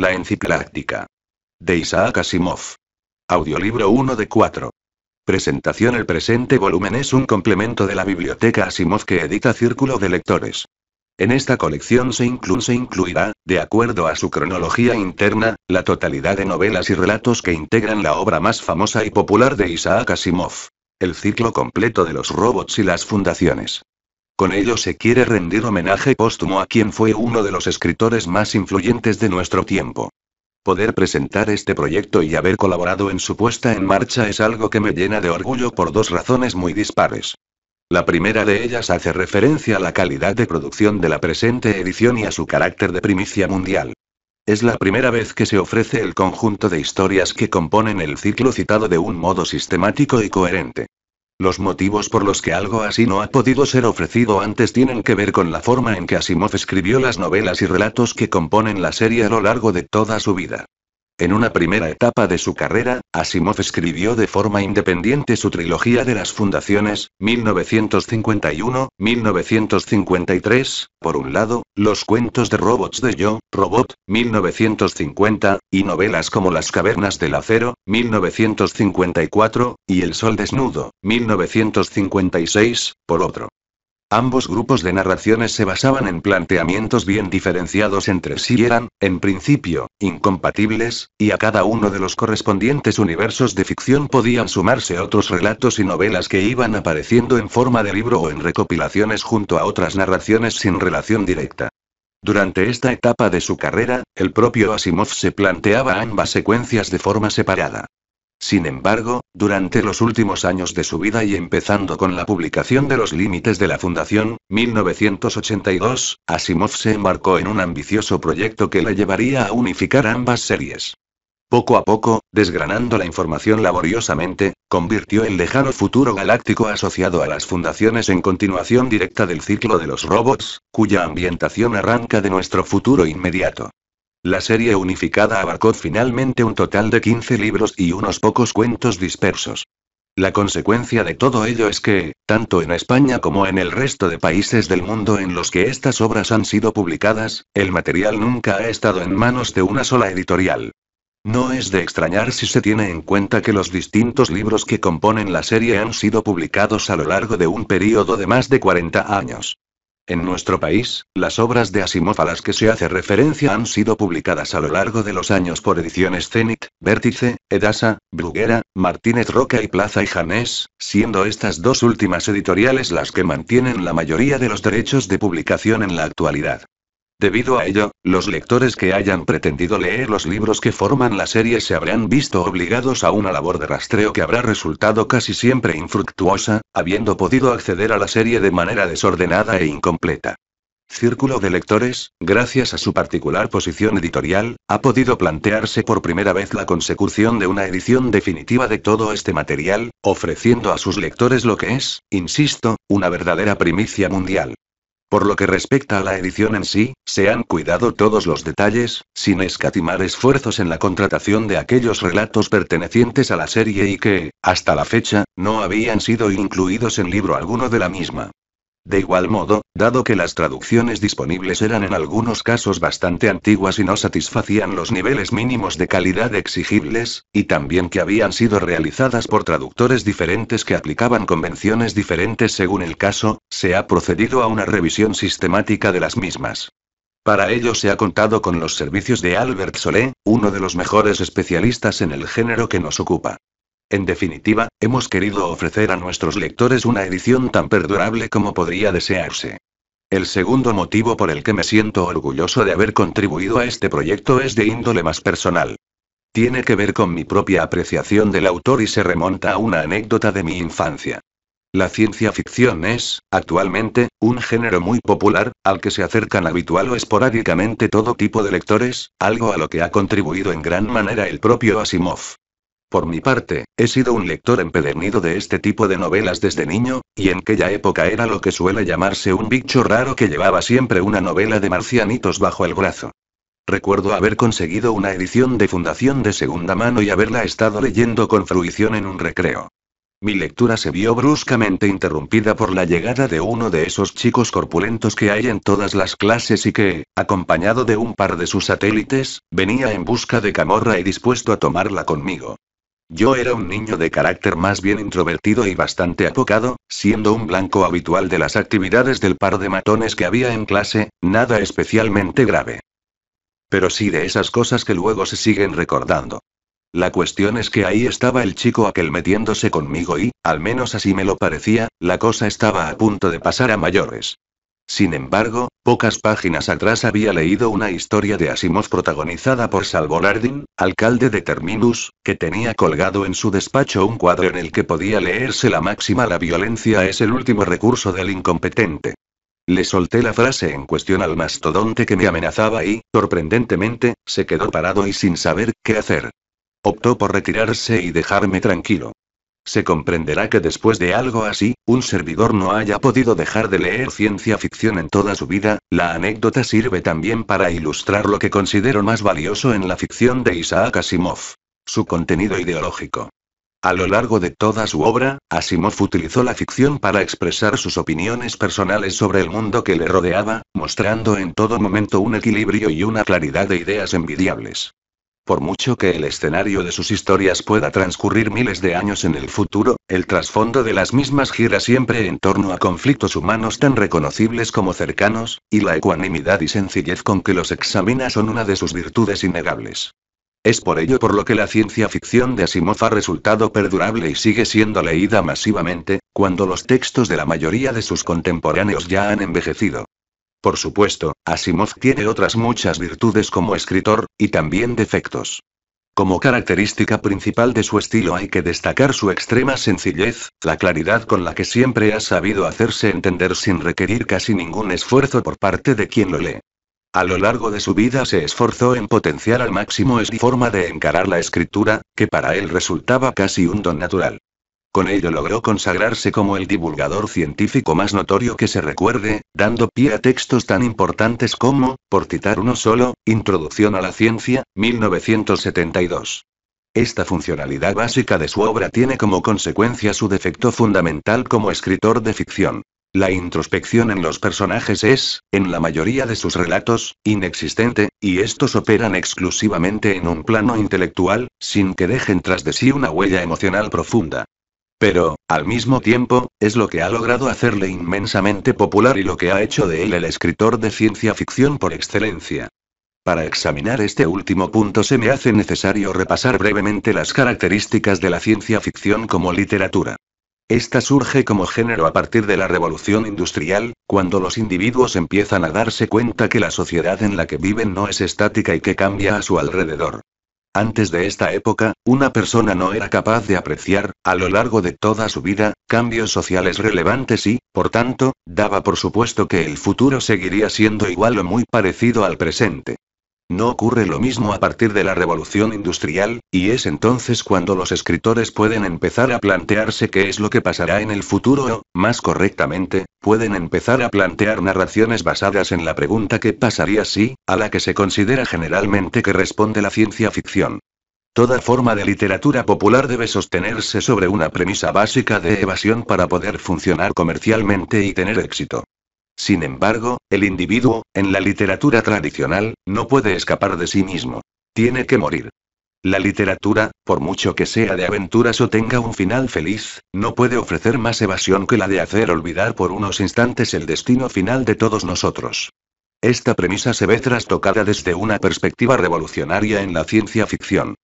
La Encicláctica. De Isaac Asimov. Audiolibro 1 de 4. Presentación El presente volumen es un complemento de la biblioteca Asimov que edita Círculo de Lectores. En esta colección se, incluye, se incluirá, de acuerdo a su cronología interna, la totalidad de novelas y relatos que integran la obra más famosa y popular de Isaac Asimov. El ciclo completo de los robots y las fundaciones. Con ello se quiere rendir homenaje póstumo a quien fue uno de los escritores más influyentes de nuestro tiempo. Poder presentar este proyecto y haber colaborado en su puesta en marcha es algo que me llena de orgullo por dos razones muy dispares. La primera de ellas hace referencia a la calidad de producción de la presente edición y a su carácter de primicia mundial. Es la primera vez que se ofrece el conjunto de historias que componen el ciclo citado de un modo sistemático y coherente. Los motivos por los que algo así no ha podido ser ofrecido antes tienen que ver con la forma en que Asimov escribió las novelas y relatos que componen la serie a lo largo de toda su vida. En una primera etapa de su carrera, Asimov escribió de forma independiente su trilogía de las fundaciones, 1951, 1953, por un lado, los cuentos de robots de Yo, Robot, 1950, y novelas como Las Cavernas del Acero, 1954, y El Sol Desnudo, 1956, por otro. Ambos grupos de narraciones se basaban en planteamientos bien diferenciados entre sí eran, en principio, incompatibles, y a cada uno de los correspondientes universos de ficción podían sumarse otros relatos y novelas que iban apareciendo en forma de libro o en recopilaciones junto a otras narraciones sin relación directa. Durante esta etapa de su carrera, el propio Asimov se planteaba ambas secuencias de forma separada. Sin embargo, durante los últimos años de su vida y empezando con la publicación de Los Límites de la Fundación, 1982, Asimov se embarcó en un ambicioso proyecto que le llevaría a unificar ambas series. Poco a poco, desgranando la información laboriosamente, convirtió el lejano futuro galáctico asociado a las fundaciones en continuación directa del ciclo de los robots, cuya ambientación arranca de nuestro futuro inmediato. La serie unificada abarcó finalmente un total de 15 libros y unos pocos cuentos dispersos. La consecuencia de todo ello es que, tanto en España como en el resto de países del mundo en los que estas obras han sido publicadas, el material nunca ha estado en manos de una sola editorial. No es de extrañar si se tiene en cuenta que los distintos libros que componen la serie han sido publicados a lo largo de un período de más de 40 años. En nuestro país, las obras de Asimov a las que se hace referencia han sido publicadas a lo largo de los años por ediciones Zenit, Vértice, Edasa, Bruguera, Martínez Roca y Plaza y Janés, siendo estas dos últimas editoriales las que mantienen la mayoría de los derechos de publicación en la actualidad. Debido a ello, los lectores que hayan pretendido leer los libros que forman la serie se habrán visto obligados a una labor de rastreo que habrá resultado casi siempre infructuosa, habiendo podido acceder a la serie de manera desordenada e incompleta. Círculo de Lectores, gracias a su particular posición editorial, ha podido plantearse por primera vez la consecución de una edición definitiva de todo este material, ofreciendo a sus lectores lo que es, insisto, una verdadera primicia mundial. Por lo que respecta a la edición en sí, se han cuidado todos los detalles, sin escatimar esfuerzos en la contratación de aquellos relatos pertenecientes a la serie y que, hasta la fecha, no habían sido incluidos en libro alguno de la misma. De igual modo, dado que las traducciones disponibles eran en algunos casos bastante antiguas y no satisfacían los niveles mínimos de calidad exigibles, y también que habían sido realizadas por traductores diferentes que aplicaban convenciones diferentes según el caso, se ha procedido a una revisión sistemática de las mismas. Para ello se ha contado con los servicios de Albert Solé, uno de los mejores especialistas en el género que nos ocupa. En definitiva, hemos querido ofrecer a nuestros lectores una edición tan perdurable como podría desearse. El segundo motivo por el que me siento orgulloso de haber contribuido a este proyecto es de índole más personal. Tiene que ver con mi propia apreciación del autor y se remonta a una anécdota de mi infancia. La ciencia ficción es, actualmente, un género muy popular, al que se acercan habitual o esporádicamente todo tipo de lectores, algo a lo que ha contribuido en gran manera el propio Asimov. Por mi parte, he sido un lector empedernido de este tipo de novelas desde niño, y en aquella época era lo que suele llamarse un bicho raro que llevaba siempre una novela de marcianitos bajo el brazo. Recuerdo haber conseguido una edición de fundación de segunda mano y haberla estado leyendo con fruición en un recreo. Mi lectura se vio bruscamente interrumpida por la llegada de uno de esos chicos corpulentos que hay en todas las clases y que, acompañado de un par de sus satélites, venía en busca de camorra y dispuesto a tomarla conmigo. Yo era un niño de carácter más bien introvertido y bastante apocado, siendo un blanco habitual de las actividades del par de matones que había en clase, nada especialmente grave. Pero sí de esas cosas que luego se siguen recordando. La cuestión es que ahí estaba el chico aquel metiéndose conmigo y, al menos así me lo parecía, la cosa estaba a punto de pasar a mayores. Sin embargo, pocas páginas atrás había leído una historia de Asimov protagonizada por Salvolardin, alcalde de Terminus, que tenía colgado en su despacho un cuadro en el que podía leerse la máxima La violencia es el último recurso del incompetente. Le solté la frase en cuestión al mastodonte que me amenazaba y, sorprendentemente, se quedó parado y sin saber qué hacer. Optó por retirarse y dejarme tranquilo se comprenderá que después de algo así, un servidor no haya podido dejar de leer ciencia ficción en toda su vida, la anécdota sirve también para ilustrar lo que considero más valioso en la ficción de Isaac Asimov. Su contenido ideológico. A lo largo de toda su obra, Asimov utilizó la ficción para expresar sus opiniones personales sobre el mundo que le rodeaba, mostrando en todo momento un equilibrio y una claridad de ideas envidiables. Por mucho que el escenario de sus historias pueda transcurrir miles de años en el futuro, el trasfondo de las mismas gira siempre en torno a conflictos humanos tan reconocibles como cercanos, y la ecuanimidad y sencillez con que los examina son una de sus virtudes innegables. Es por ello por lo que la ciencia ficción de Asimov ha resultado perdurable y sigue siendo leída masivamente, cuando los textos de la mayoría de sus contemporáneos ya han envejecido. Por supuesto, Asimov tiene otras muchas virtudes como escritor, y también defectos. Como característica principal de su estilo hay que destacar su extrema sencillez, la claridad con la que siempre ha sabido hacerse entender sin requerir casi ningún esfuerzo por parte de quien lo lee. A lo largo de su vida se esforzó en potenciar al máximo su forma de encarar la escritura, que para él resultaba casi un don natural. Con ello logró consagrarse como el divulgador científico más notorio que se recuerde, dando pie a textos tan importantes como, por citar uno solo, Introducción a la Ciencia, 1972. Esta funcionalidad básica de su obra tiene como consecuencia su defecto fundamental como escritor de ficción. La introspección en los personajes es, en la mayoría de sus relatos, inexistente, y estos operan exclusivamente en un plano intelectual, sin que dejen tras de sí una huella emocional profunda. Pero, al mismo tiempo, es lo que ha logrado hacerle inmensamente popular y lo que ha hecho de él el escritor de ciencia ficción por excelencia. Para examinar este último punto se me hace necesario repasar brevemente las características de la ciencia ficción como literatura. Esta surge como género a partir de la revolución industrial, cuando los individuos empiezan a darse cuenta que la sociedad en la que viven no es estática y que cambia a su alrededor. Antes de esta época, una persona no era capaz de apreciar, a lo largo de toda su vida, cambios sociales relevantes y, por tanto, daba por supuesto que el futuro seguiría siendo igual o muy parecido al presente. No ocurre lo mismo a partir de la revolución industrial, y es entonces cuando los escritores pueden empezar a plantearse qué es lo que pasará en el futuro o, más correctamente, pueden empezar a plantear narraciones basadas en la pregunta ¿qué pasaría si?, a la que se considera generalmente que responde la ciencia ficción. Toda forma de literatura popular debe sostenerse sobre una premisa básica de evasión para poder funcionar comercialmente y tener éxito. Sin embargo, el individuo, en la literatura tradicional, no puede escapar de sí mismo. Tiene que morir. La literatura, por mucho que sea de aventuras o tenga un final feliz, no puede ofrecer más evasión que la de hacer olvidar por unos instantes el destino final de todos nosotros. Esta premisa se ve trastocada desde una perspectiva revolucionaria en la ciencia ficción.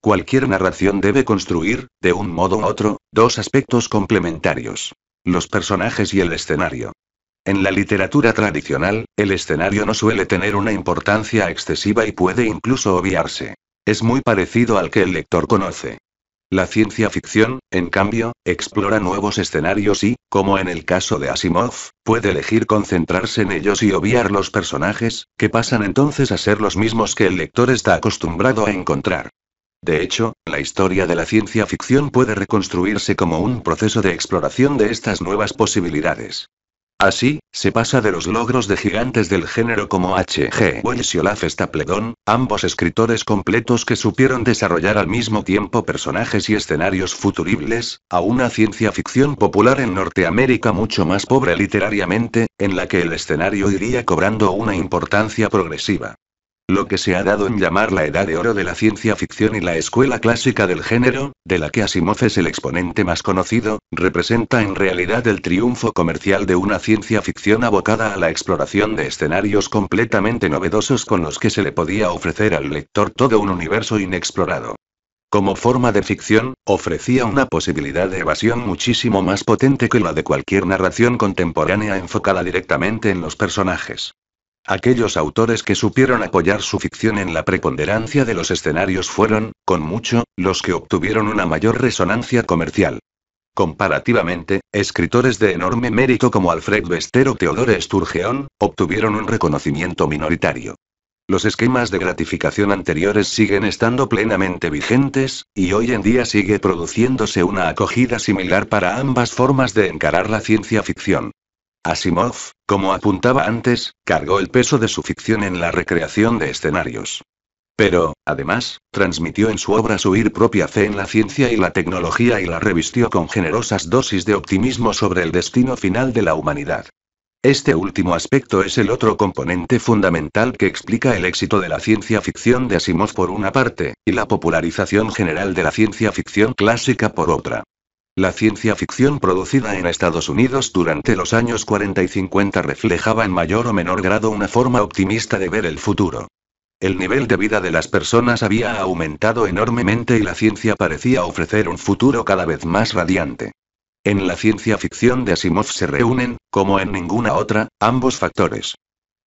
Cualquier narración debe construir, de un modo u otro, dos aspectos complementarios. Los personajes y el escenario. En la literatura tradicional, el escenario no suele tener una importancia excesiva y puede incluso obviarse. Es muy parecido al que el lector conoce. La ciencia ficción, en cambio, explora nuevos escenarios y, como en el caso de Asimov, puede elegir concentrarse en ellos y obviar los personajes, que pasan entonces a ser los mismos que el lector está acostumbrado a encontrar. De hecho, la historia de la ciencia ficción puede reconstruirse como un proceso de exploración de estas nuevas posibilidades. Así, se pasa de los logros de gigantes del género como H.G. Wells y Olaf Stapledon, ambos escritores completos que supieron desarrollar al mismo tiempo personajes y escenarios futuribles, a una ciencia ficción popular en Norteamérica mucho más pobre literariamente, en la que el escenario iría cobrando una importancia progresiva lo que se ha dado en llamar la edad de oro de la ciencia ficción y la escuela clásica del género, de la que Asimov es el exponente más conocido, representa en realidad el triunfo comercial de una ciencia ficción abocada a la exploración de escenarios completamente novedosos con los que se le podía ofrecer al lector todo un universo inexplorado. Como forma de ficción, ofrecía una posibilidad de evasión muchísimo más potente que la de cualquier narración contemporánea enfocada directamente en los personajes. Aquellos autores que supieron apoyar su ficción en la preponderancia de los escenarios fueron, con mucho, los que obtuvieron una mayor resonancia comercial. Comparativamente, escritores de enorme mérito como Alfred Bester o Teodoro Sturgeon, obtuvieron un reconocimiento minoritario. Los esquemas de gratificación anteriores siguen estando plenamente vigentes, y hoy en día sigue produciéndose una acogida similar para ambas formas de encarar la ciencia ficción. Asimov, como apuntaba antes, cargó el peso de su ficción en la recreación de escenarios. Pero, además, transmitió en su obra su ir propia fe en la ciencia y la tecnología y la revistió con generosas dosis de optimismo sobre el destino final de la humanidad. Este último aspecto es el otro componente fundamental que explica el éxito de la ciencia ficción de Asimov por una parte, y la popularización general de la ciencia ficción clásica por otra. La ciencia ficción producida en Estados Unidos durante los años 40 y 50 reflejaba en mayor o menor grado una forma optimista de ver el futuro. El nivel de vida de las personas había aumentado enormemente y la ciencia parecía ofrecer un futuro cada vez más radiante. En la ciencia ficción de Asimov se reúnen, como en ninguna otra, ambos factores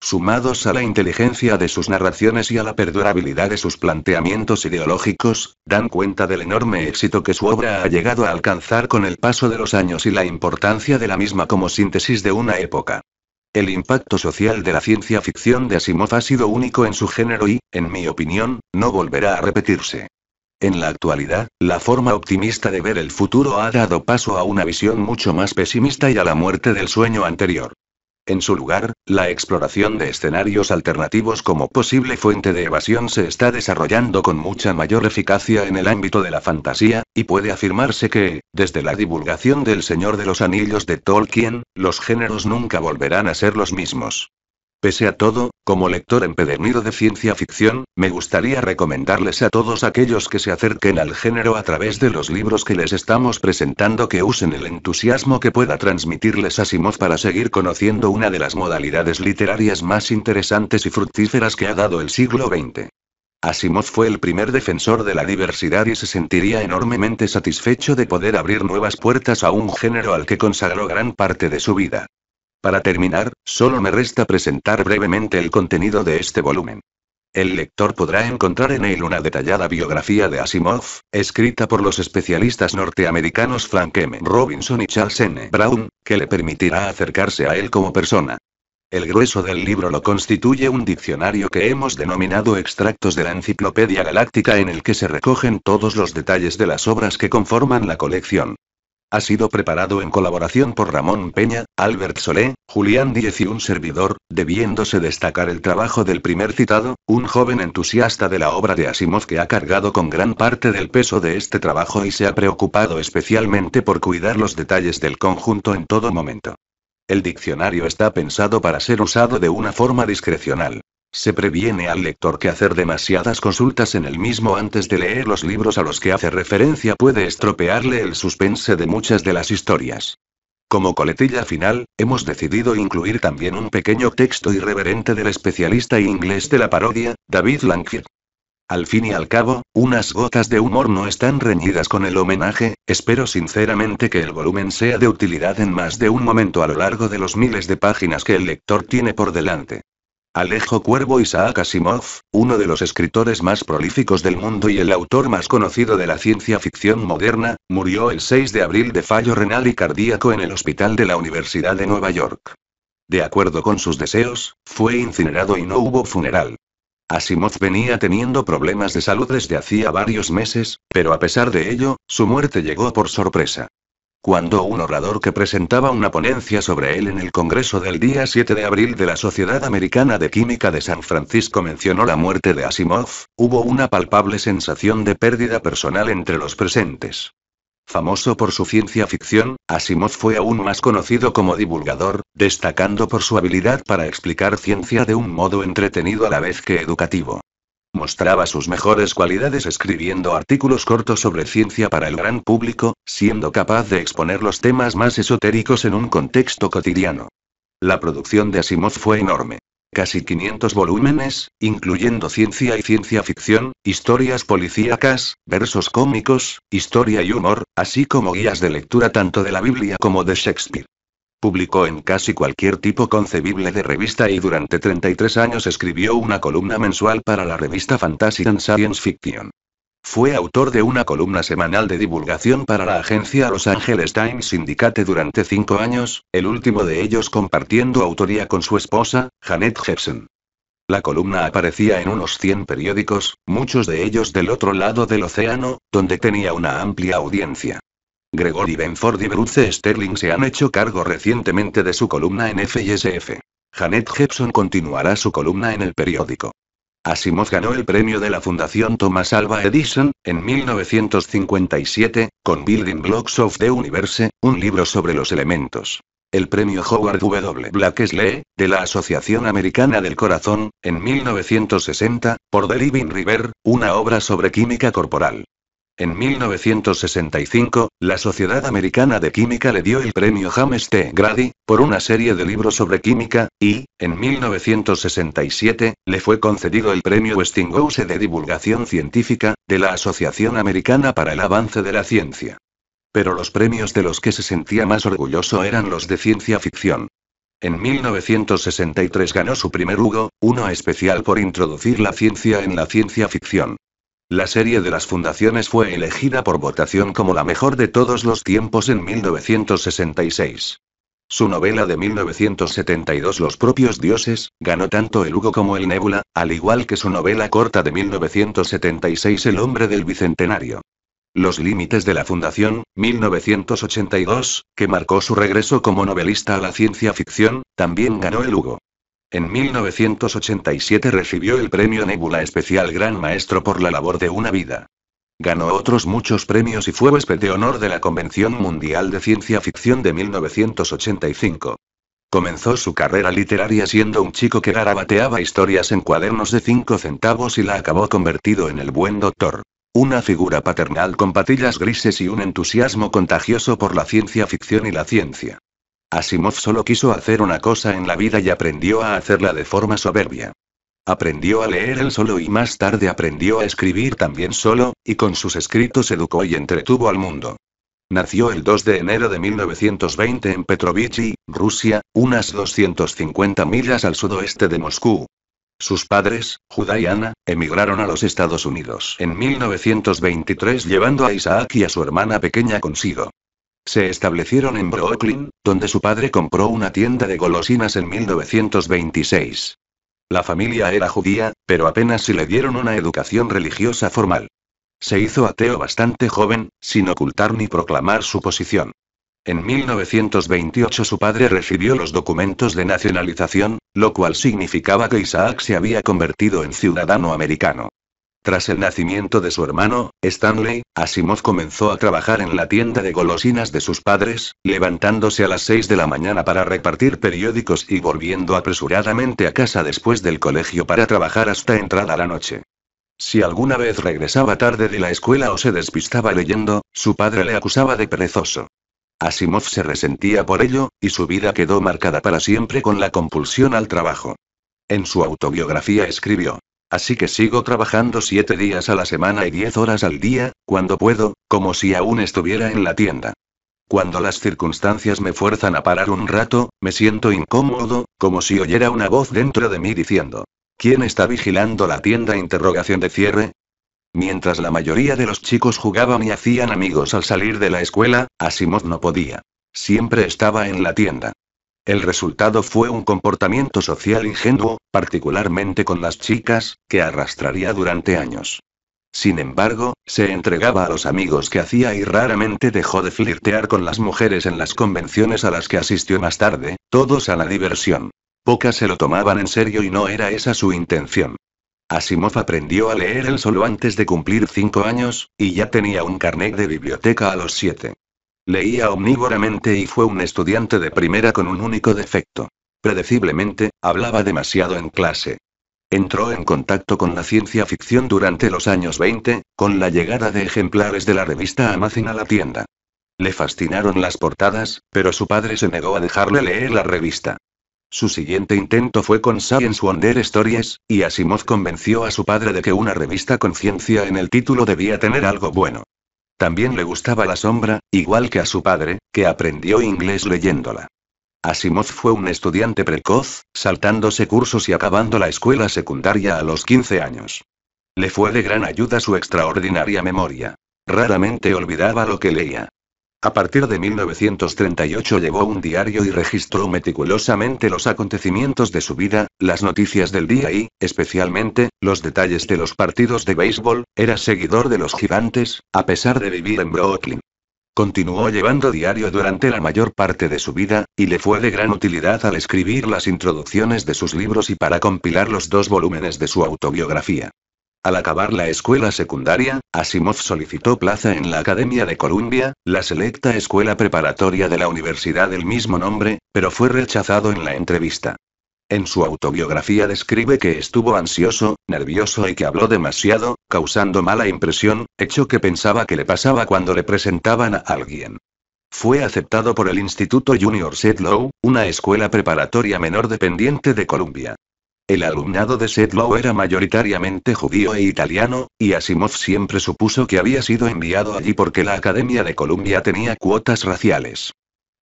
sumados a la inteligencia de sus narraciones y a la perdurabilidad de sus planteamientos ideológicos, dan cuenta del enorme éxito que su obra ha llegado a alcanzar con el paso de los años y la importancia de la misma como síntesis de una época. El impacto social de la ciencia ficción de Asimov ha sido único en su género y, en mi opinión, no volverá a repetirse. En la actualidad, la forma optimista de ver el futuro ha dado paso a una visión mucho más pesimista y a la muerte del sueño anterior. En su lugar, la exploración de escenarios alternativos como posible fuente de evasión se está desarrollando con mucha mayor eficacia en el ámbito de la fantasía, y puede afirmarse que, desde la divulgación del Señor de los Anillos de Tolkien, los géneros nunca volverán a ser los mismos. Pese a todo, como lector empedernido de ciencia ficción, me gustaría recomendarles a todos aquellos que se acerquen al género a través de los libros que les estamos presentando que usen el entusiasmo que pueda transmitirles Asimov para seguir conociendo una de las modalidades literarias más interesantes y fructíferas que ha dado el siglo XX. Asimov fue el primer defensor de la diversidad y se sentiría enormemente satisfecho de poder abrir nuevas puertas a un género al que consagró gran parte de su vida. Para terminar, solo me resta presentar brevemente el contenido de este volumen. El lector podrá encontrar en él una detallada biografía de Asimov, escrita por los especialistas norteamericanos Frank M. Robinson y Charles N. Brown, que le permitirá acercarse a él como persona. El grueso del libro lo constituye un diccionario que hemos denominado extractos de la Enciclopedia Galáctica en el que se recogen todos los detalles de las obras que conforman la colección. Ha sido preparado en colaboración por Ramón Peña, Albert Solé, Julián Diez y un servidor, debiéndose destacar el trabajo del primer citado, un joven entusiasta de la obra de Asimov que ha cargado con gran parte del peso de este trabajo y se ha preocupado especialmente por cuidar los detalles del conjunto en todo momento. El diccionario está pensado para ser usado de una forma discrecional. Se previene al lector que hacer demasiadas consultas en el mismo antes de leer los libros a los que hace referencia puede estropearle el suspense de muchas de las historias. Como coletilla final, hemos decidido incluir también un pequeño texto irreverente del especialista inglés de la parodia, David Langfield. Al fin y al cabo, unas gotas de humor no están reñidas con el homenaje, espero sinceramente que el volumen sea de utilidad en más de un momento a lo largo de los miles de páginas que el lector tiene por delante. Alejo Cuervo Isaac Asimov, uno de los escritores más prolíficos del mundo y el autor más conocido de la ciencia ficción moderna, murió el 6 de abril de fallo renal y cardíaco en el hospital de la Universidad de Nueva York. De acuerdo con sus deseos, fue incinerado y no hubo funeral. Asimov venía teniendo problemas de salud desde hacía varios meses, pero a pesar de ello, su muerte llegó por sorpresa cuando un orador que presentaba una ponencia sobre él en el Congreso del día 7 de abril de la Sociedad Americana de Química de San Francisco mencionó la muerte de Asimov, hubo una palpable sensación de pérdida personal entre los presentes. Famoso por su ciencia ficción, Asimov fue aún más conocido como divulgador, destacando por su habilidad para explicar ciencia de un modo entretenido a la vez que educativo mostraba sus mejores cualidades escribiendo artículos cortos sobre ciencia para el gran público, siendo capaz de exponer los temas más esotéricos en un contexto cotidiano. La producción de Asimov fue enorme. Casi 500 volúmenes, incluyendo ciencia y ciencia ficción, historias policíacas, versos cómicos, historia y humor, así como guías de lectura tanto de la Biblia como de Shakespeare. Publicó en casi cualquier tipo concebible de revista y durante 33 años escribió una columna mensual para la revista Fantasy and Science Fiction. Fue autor de una columna semanal de divulgación para la agencia Los Angeles Times Syndicate durante cinco años, el último de ellos compartiendo autoría con su esposa, Janet Hebson. La columna aparecía en unos 100 periódicos, muchos de ellos del otro lado del océano, donde tenía una amplia audiencia. Gregory Benford y Bruce Sterling se han hecho cargo recientemente de su columna en FSF. Janet Jepson continuará su columna en el periódico. Asimov ganó el premio de la Fundación Thomas Alva Edison, en 1957, con Building Blocks of the Universe, un libro sobre los elementos. El premio Howard W. Blackesley, de la Asociación Americana del Corazón, en 1960, por The Living River, una obra sobre química corporal. En 1965, la Sociedad Americana de Química le dio el premio James T. Grady, por una serie de libros sobre química, y, en 1967, le fue concedido el premio Westinghouse de Divulgación Científica, de la Asociación Americana para el Avance de la Ciencia. Pero los premios de los que se sentía más orgulloso eran los de ciencia ficción. En 1963 ganó su primer Hugo, uno especial por introducir la ciencia en la ciencia ficción. La serie de las fundaciones fue elegida por votación como la mejor de todos los tiempos en 1966. Su novela de 1972 Los propios dioses, ganó tanto el Hugo como el Nebula, al igual que su novela corta de 1976 El hombre del Bicentenario. Los límites de la Fundación, 1982, que marcó su regreso como novelista a la ciencia ficción, también ganó el Hugo. En 1987 recibió el premio Nebula Especial Gran Maestro por la labor de una vida. Ganó otros muchos premios y fue huésped de honor de la Convención Mundial de Ciencia Ficción de 1985. Comenzó su carrera literaria siendo un chico que garabateaba historias en cuadernos de 5 centavos y la acabó convertido en el buen doctor. Una figura paternal con patillas grises y un entusiasmo contagioso por la ciencia ficción y la ciencia. Asimov solo quiso hacer una cosa en la vida y aprendió a hacerla de forma soberbia. Aprendió a leer él solo y más tarde aprendió a escribir también solo, y con sus escritos educó y entretuvo al mundo. Nació el 2 de enero de 1920 en Petrovichi, Rusia, unas 250 millas al sudoeste de Moscú. Sus padres, Judá y Ana, emigraron a los Estados Unidos en 1923 llevando a Isaac y a su hermana pequeña consigo. Se establecieron en Brooklyn, donde su padre compró una tienda de golosinas en 1926. La familia era judía, pero apenas se le dieron una educación religiosa formal. Se hizo ateo bastante joven, sin ocultar ni proclamar su posición. En 1928 su padre recibió los documentos de nacionalización, lo cual significaba que Isaac se había convertido en ciudadano americano. Tras el nacimiento de su hermano, Stanley, Asimov comenzó a trabajar en la tienda de golosinas de sus padres, levantándose a las 6 de la mañana para repartir periódicos y volviendo apresuradamente a casa después del colegio para trabajar hasta entrada la noche. Si alguna vez regresaba tarde de la escuela o se despistaba leyendo, su padre le acusaba de perezoso. Asimov se resentía por ello, y su vida quedó marcada para siempre con la compulsión al trabajo. En su autobiografía escribió, Así que sigo trabajando siete días a la semana y diez horas al día, cuando puedo, como si aún estuviera en la tienda. Cuando las circunstancias me fuerzan a parar un rato, me siento incómodo, como si oyera una voz dentro de mí diciendo, ¿quién está vigilando la tienda? Interrogación de cierre. Mientras la mayoría de los chicos jugaban y hacían amigos al salir de la escuela, Asimov no podía. Siempre estaba en la tienda. El resultado fue un comportamiento social ingenuo, particularmente con las chicas, que arrastraría durante años. Sin embargo, se entregaba a los amigos que hacía y raramente dejó de flirtear con las mujeres en las convenciones a las que asistió más tarde, todos a la diversión. Pocas se lo tomaban en serio y no era esa su intención. Asimov aprendió a leer él solo antes de cumplir cinco años, y ya tenía un carnet de biblioteca a los siete. Leía omnívoramente y fue un estudiante de primera con un único defecto. Predeciblemente, hablaba demasiado en clase. Entró en contacto con la ciencia ficción durante los años 20, con la llegada de ejemplares de la revista Amazon a la tienda. Le fascinaron las portadas, pero su padre se negó a dejarle leer la revista. Su siguiente intento fue con Science Wonder Stories, y Asimov convenció a su padre de que una revista con ciencia en el título debía tener algo bueno. También le gustaba la sombra, igual que a su padre, que aprendió inglés leyéndola. Asimov fue un estudiante precoz, saltándose cursos y acabando la escuela secundaria a los 15 años. Le fue de gran ayuda su extraordinaria memoria. Raramente olvidaba lo que leía. A partir de 1938 llevó un diario y registró meticulosamente los acontecimientos de su vida, las noticias del día y, especialmente, los detalles de los partidos de béisbol, era seguidor de los gigantes, a pesar de vivir en Brooklyn. Continuó llevando diario durante la mayor parte de su vida, y le fue de gran utilidad al escribir las introducciones de sus libros y para compilar los dos volúmenes de su autobiografía. Al acabar la escuela secundaria, Asimov solicitó plaza en la Academia de Columbia, la selecta escuela preparatoria de la universidad del mismo nombre, pero fue rechazado en la entrevista. En su autobiografía describe que estuvo ansioso, nervioso y que habló demasiado, causando mala impresión, hecho que pensaba que le pasaba cuando le presentaban a alguien. Fue aceptado por el Instituto Junior Setlow, una escuela preparatoria menor dependiente de Columbia. El alumnado de Setlow era mayoritariamente judío e italiano, y Asimov siempre supuso que había sido enviado allí porque la Academia de Columbia tenía cuotas raciales.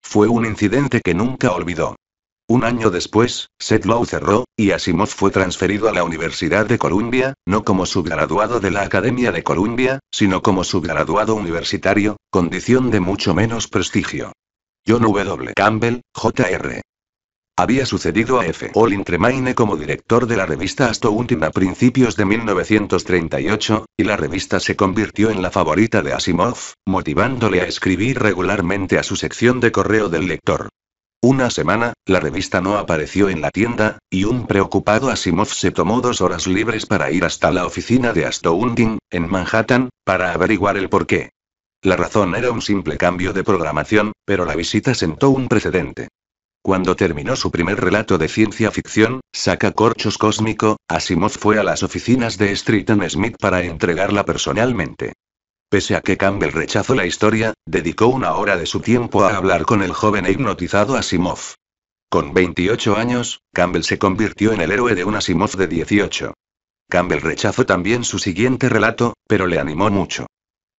Fue un incidente que nunca olvidó. Un año después, Setlow cerró, y Asimov fue transferido a la Universidad de Columbia, no como subgraduado de la Academia de Columbia, sino como subgraduado universitario, condición de mucho menos prestigio. John W. Campbell, Jr. Había sucedido a F. Olin Tremaine como director de la revista Astounding a principios de 1938, y la revista se convirtió en la favorita de Asimov, motivándole a escribir regularmente a su sección de correo del lector. Una semana, la revista no apareció en la tienda, y un preocupado Asimov se tomó dos horas libres para ir hasta la oficina de Astounding, en Manhattan, para averiguar el porqué. La razón era un simple cambio de programación, pero la visita sentó un precedente. Cuando terminó su primer relato de ciencia ficción, Sacacorchos Cósmico, Asimov fue a las oficinas de and Smith para entregarla personalmente. Pese a que Campbell rechazó la historia, dedicó una hora de su tiempo a hablar con el joven e hipnotizado Asimov. Con 28 años, Campbell se convirtió en el héroe de un Asimov de 18. Campbell rechazó también su siguiente relato, pero le animó mucho.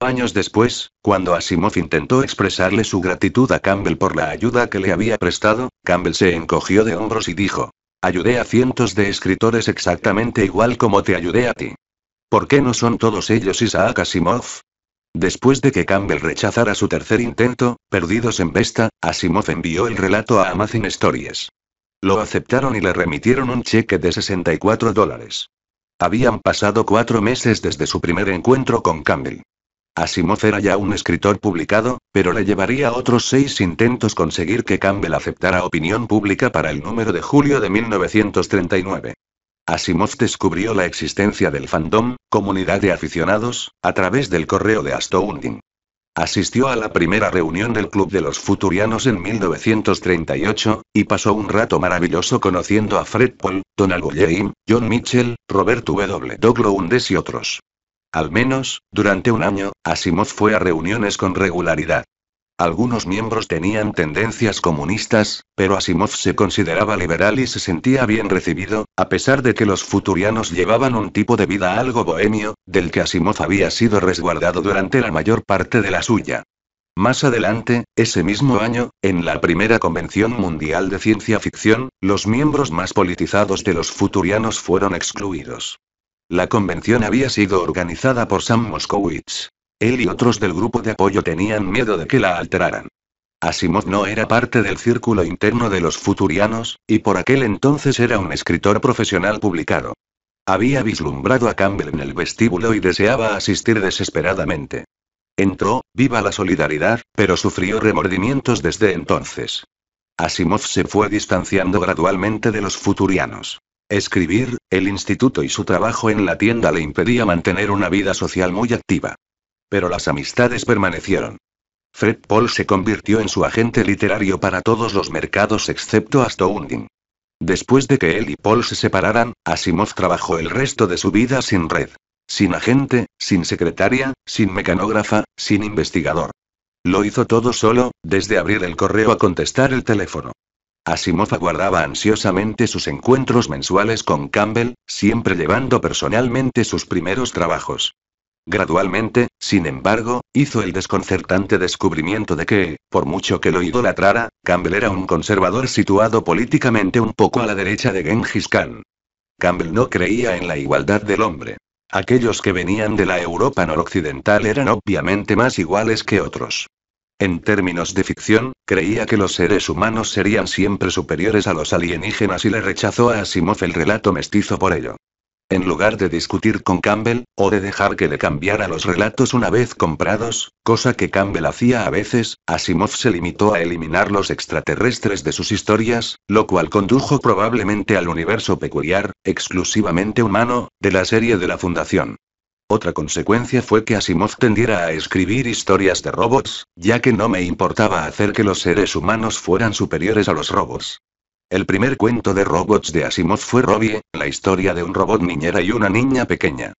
Años después, cuando Asimov intentó expresarle su gratitud a Campbell por la ayuda que le había prestado, Campbell se encogió de hombros y dijo, ayudé a cientos de escritores exactamente igual como te ayudé a ti. ¿Por qué no son todos ellos Isaac Asimov? Después de que Campbell rechazara su tercer intento, Perdidos en Vesta, Asimov envió el relato a Amazon Stories. Lo aceptaron y le remitieron un cheque de 64 dólares. Habían pasado cuatro meses desde su primer encuentro con Campbell. Asimov era ya un escritor publicado, pero le llevaría otros seis intentos conseguir que Campbell aceptara opinión pública para el número de julio de 1939. Asimov descubrió la existencia del fandom, comunidad de aficionados, a través del correo de Astounding. Asistió a la primera reunión del Club de los Futurianos en 1938, y pasó un rato maravilloso conociendo a Fred Paul, Donald Goyeim, John Mitchell, Robert W. Dogloundes y otros. Al menos, durante un año, Asimov fue a reuniones con regularidad. Algunos miembros tenían tendencias comunistas, pero Asimov se consideraba liberal y se sentía bien recibido, a pesar de que los futurianos llevaban un tipo de vida algo bohemio, del que Asimov había sido resguardado durante la mayor parte de la suya. Más adelante, ese mismo año, en la primera Convención Mundial de Ciencia Ficción, los miembros más politizados de los futurianos fueron excluidos. La convención había sido organizada por Sam Moskowitz. Él y otros del grupo de apoyo tenían miedo de que la alteraran. Asimov no era parte del círculo interno de los futurianos, y por aquel entonces era un escritor profesional publicado. Había vislumbrado a Campbell en el vestíbulo y deseaba asistir desesperadamente. Entró, viva la solidaridad, pero sufrió remordimientos desde entonces. Asimov se fue distanciando gradualmente de los futurianos. Escribir, el instituto y su trabajo en la tienda le impedía mantener una vida social muy activa. Pero las amistades permanecieron. Fred Paul se convirtió en su agente literario para todos los mercados excepto Astounding. Después de que él y Paul se separaran, Asimov trabajó el resto de su vida sin red. Sin agente, sin secretaria, sin mecanógrafa, sin investigador. Lo hizo todo solo, desde abrir el correo a contestar el teléfono. Asimov aguardaba ansiosamente sus encuentros mensuales con Campbell, siempre llevando personalmente sus primeros trabajos. Gradualmente, sin embargo, hizo el desconcertante descubrimiento de que, por mucho que lo idolatrara, Campbell era un conservador situado políticamente un poco a la derecha de Genghis Khan. Campbell no creía en la igualdad del hombre. Aquellos que venían de la Europa noroccidental eran obviamente más iguales que otros. En términos de ficción, creía que los seres humanos serían siempre superiores a los alienígenas y le rechazó a Asimov el relato mestizo por ello. En lugar de discutir con Campbell, o de dejar que le cambiara los relatos una vez comprados, cosa que Campbell hacía a veces, Asimov se limitó a eliminar los extraterrestres de sus historias, lo cual condujo probablemente al universo peculiar, exclusivamente humano, de la serie de la Fundación. Otra consecuencia fue que Asimov tendiera a escribir historias de robots, ya que no me importaba hacer que los seres humanos fueran superiores a los robots. El primer cuento de robots de Asimov fue Robbie, la historia de un robot niñera y una niña pequeña.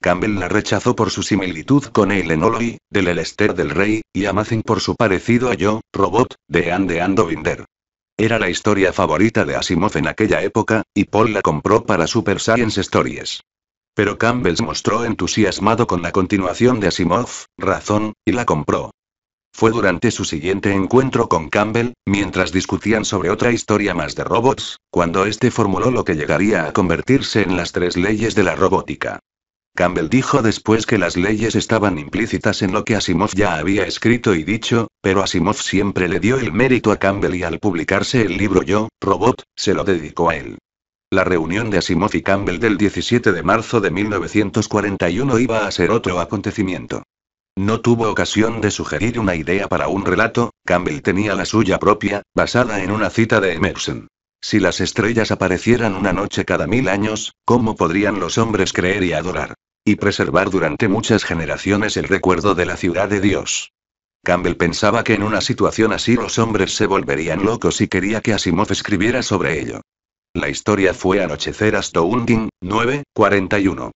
Campbell la rechazó por su similitud con Eileen Oloy, del Elester del Rey, y Amazing por su parecido a Yo, Robot, de Anne Andovinder. Era la historia favorita de Asimov en aquella época, y Paul la compró para Super Science Stories. Pero Campbell se mostró entusiasmado con la continuación de Asimov, Razón, y la compró. Fue durante su siguiente encuentro con Campbell, mientras discutían sobre otra historia más de robots, cuando este formuló lo que llegaría a convertirse en las tres leyes de la robótica. Campbell dijo después que las leyes estaban implícitas en lo que Asimov ya había escrito y dicho, pero Asimov siempre le dio el mérito a Campbell y al publicarse el libro Yo, Robot, se lo dedicó a él. La reunión de Asimov y Campbell del 17 de marzo de 1941 iba a ser otro acontecimiento. No tuvo ocasión de sugerir una idea para un relato, Campbell tenía la suya propia, basada en una cita de Emerson. Si las estrellas aparecieran una noche cada mil años, ¿cómo podrían los hombres creer y adorar? Y preservar durante muchas generaciones el recuerdo de la ciudad de Dios. Campbell pensaba que en una situación así los hombres se volverían locos y quería que Asimov escribiera sobre ello. La historia fue Anochecer hasta un 9, 41.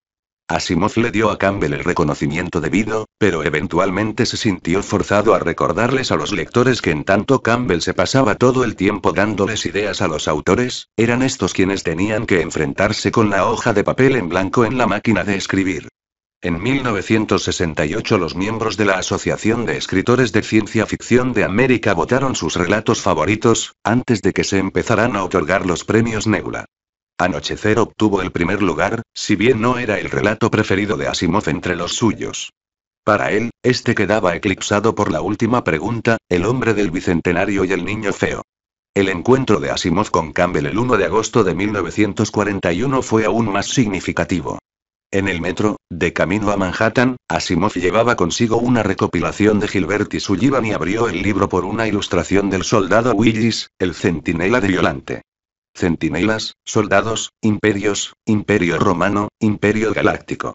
Asimov le dio a Campbell el reconocimiento debido, pero eventualmente se sintió forzado a recordarles a los lectores que en tanto Campbell se pasaba todo el tiempo dándoles ideas a los autores, eran estos quienes tenían que enfrentarse con la hoja de papel en blanco en la máquina de escribir. En 1968 los miembros de la Asociación de Escritores de Ciencia Ficción de América votaron sus relatos favoritos, antes de que se empezaran a otorgar los premios Nebula. Anochecer obtuvo el primer lugar, si bien no era el relato preferido de Asimov entre los suyos. Para él, este quedaba eclipsado por la última pregunta, El hombre del Bicentenario y el Niño Feo. El encuentro de Asimov con Campbell el 1 de agosto de 1941 fue aún más significativo. En el metro, de camino a Manhattan, Asimov llevaba consigo una recopilación de Gilbert y Sullivan y abrió el libro por una ilustración del soldado Willis, el centinela de Violante. Centinelas, soldados, imperios, imperio romano, imperio galáctico.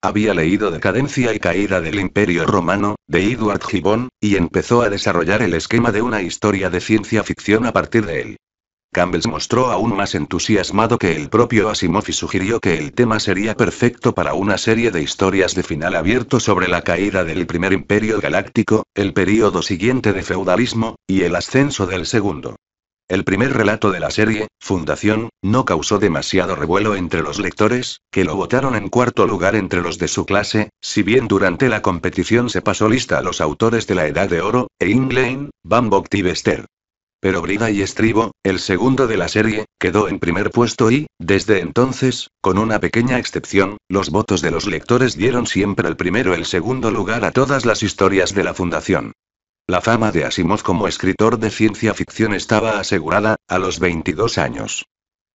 Había leído Decadencia y Caída del Imperio Romano, de Edward Gibbon, y empezó a desarrollar el esquema de una historia de ciencia ficción a partir de él. Campbell se mostró aún más entusiasmado que el propio Asimov y sugirió que el tema sería perfecto para una serie de historias de final abierto sobre la caída del primer imperio galáctico, el período siguiente de feudalismo, y el ascenso del segundo. El primer relato de la serie, Fundación, no causó demasiado revuelo entre los lectores, que lo votaron en cuarto lugar entre los de su clase, si bien durante la competición se pasó lista a los autores de la Edad de Oro, e Lane, Van Vogt y Bester pero Brida y Estribo, el segundo de la serie, quedó en primer puesto y, desde entonces, con una pequeña excepción, los votos de los lectores dieron siempre el primero el segundo lugar a todas las historias de la Fundación. La fama de Asimov como escritor de ciencia ficción estaba asegurada, a los 22 años.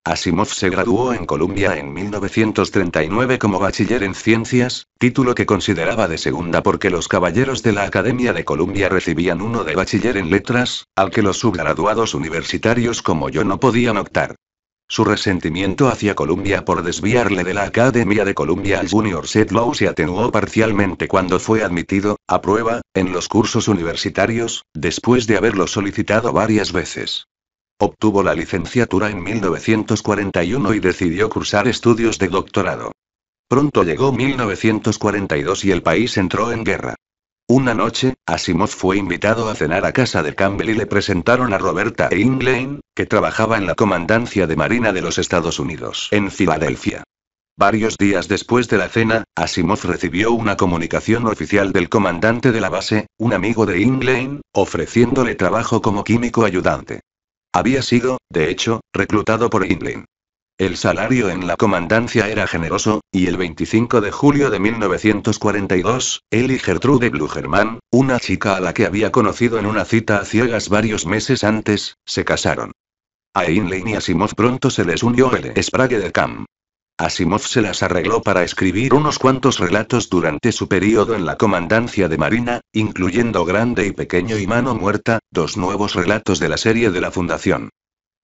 Asimov se graduó en Columbia en 1939 como bachiller en ciencias, título que consideraba de segunda porque los caballeros de la Academia de Columbia recibían uno de bachiller en letras, al que los subgraduados universitarios como yo no podían optar. Su resentimiento hacia Columbia por desviarle de la Academia de Columbia al Junior Setlow se atenuó parcialmente cuando fue admitido, a prueba, en los cursos universitarios, después de haberlo solicitado varias veces. Obtuvo la licenciatura en 1941 y decidió cursar estudios de doctorado. Pronto llegó 1942 y el país entró en guerra. Una noche, Asimov fue invitado a cenar a casa de Campbell y le presentaron a Roberta Inglein, que trabajaba en la Comandancia de Marina de los Estados Unidos en Filadelfia. Varios días después de la cena, Asimov recibió una comunicación oficial del comandante de la base, un amigo de Inglein, ofreciéndole trabajo como químico ayudante. Había sido, de hecho, reclutado por Inlin. El salario en la comandancia era generoso, y el 25 de julio de 1942, él y Gertrude Blugerman, una chica a la que había conocido en una cita a ciegas varios meses antes, se casaron. A Inlin y a pronto se les unió el Sprague de Camp. Asimov se las arregló para escribir unos cuantos relatos durante su periodo en la comandancia de Marina, incluyendo Grande y Pequeño y Mano Muerta, dos nuevos relatos de la serie de la Fundación.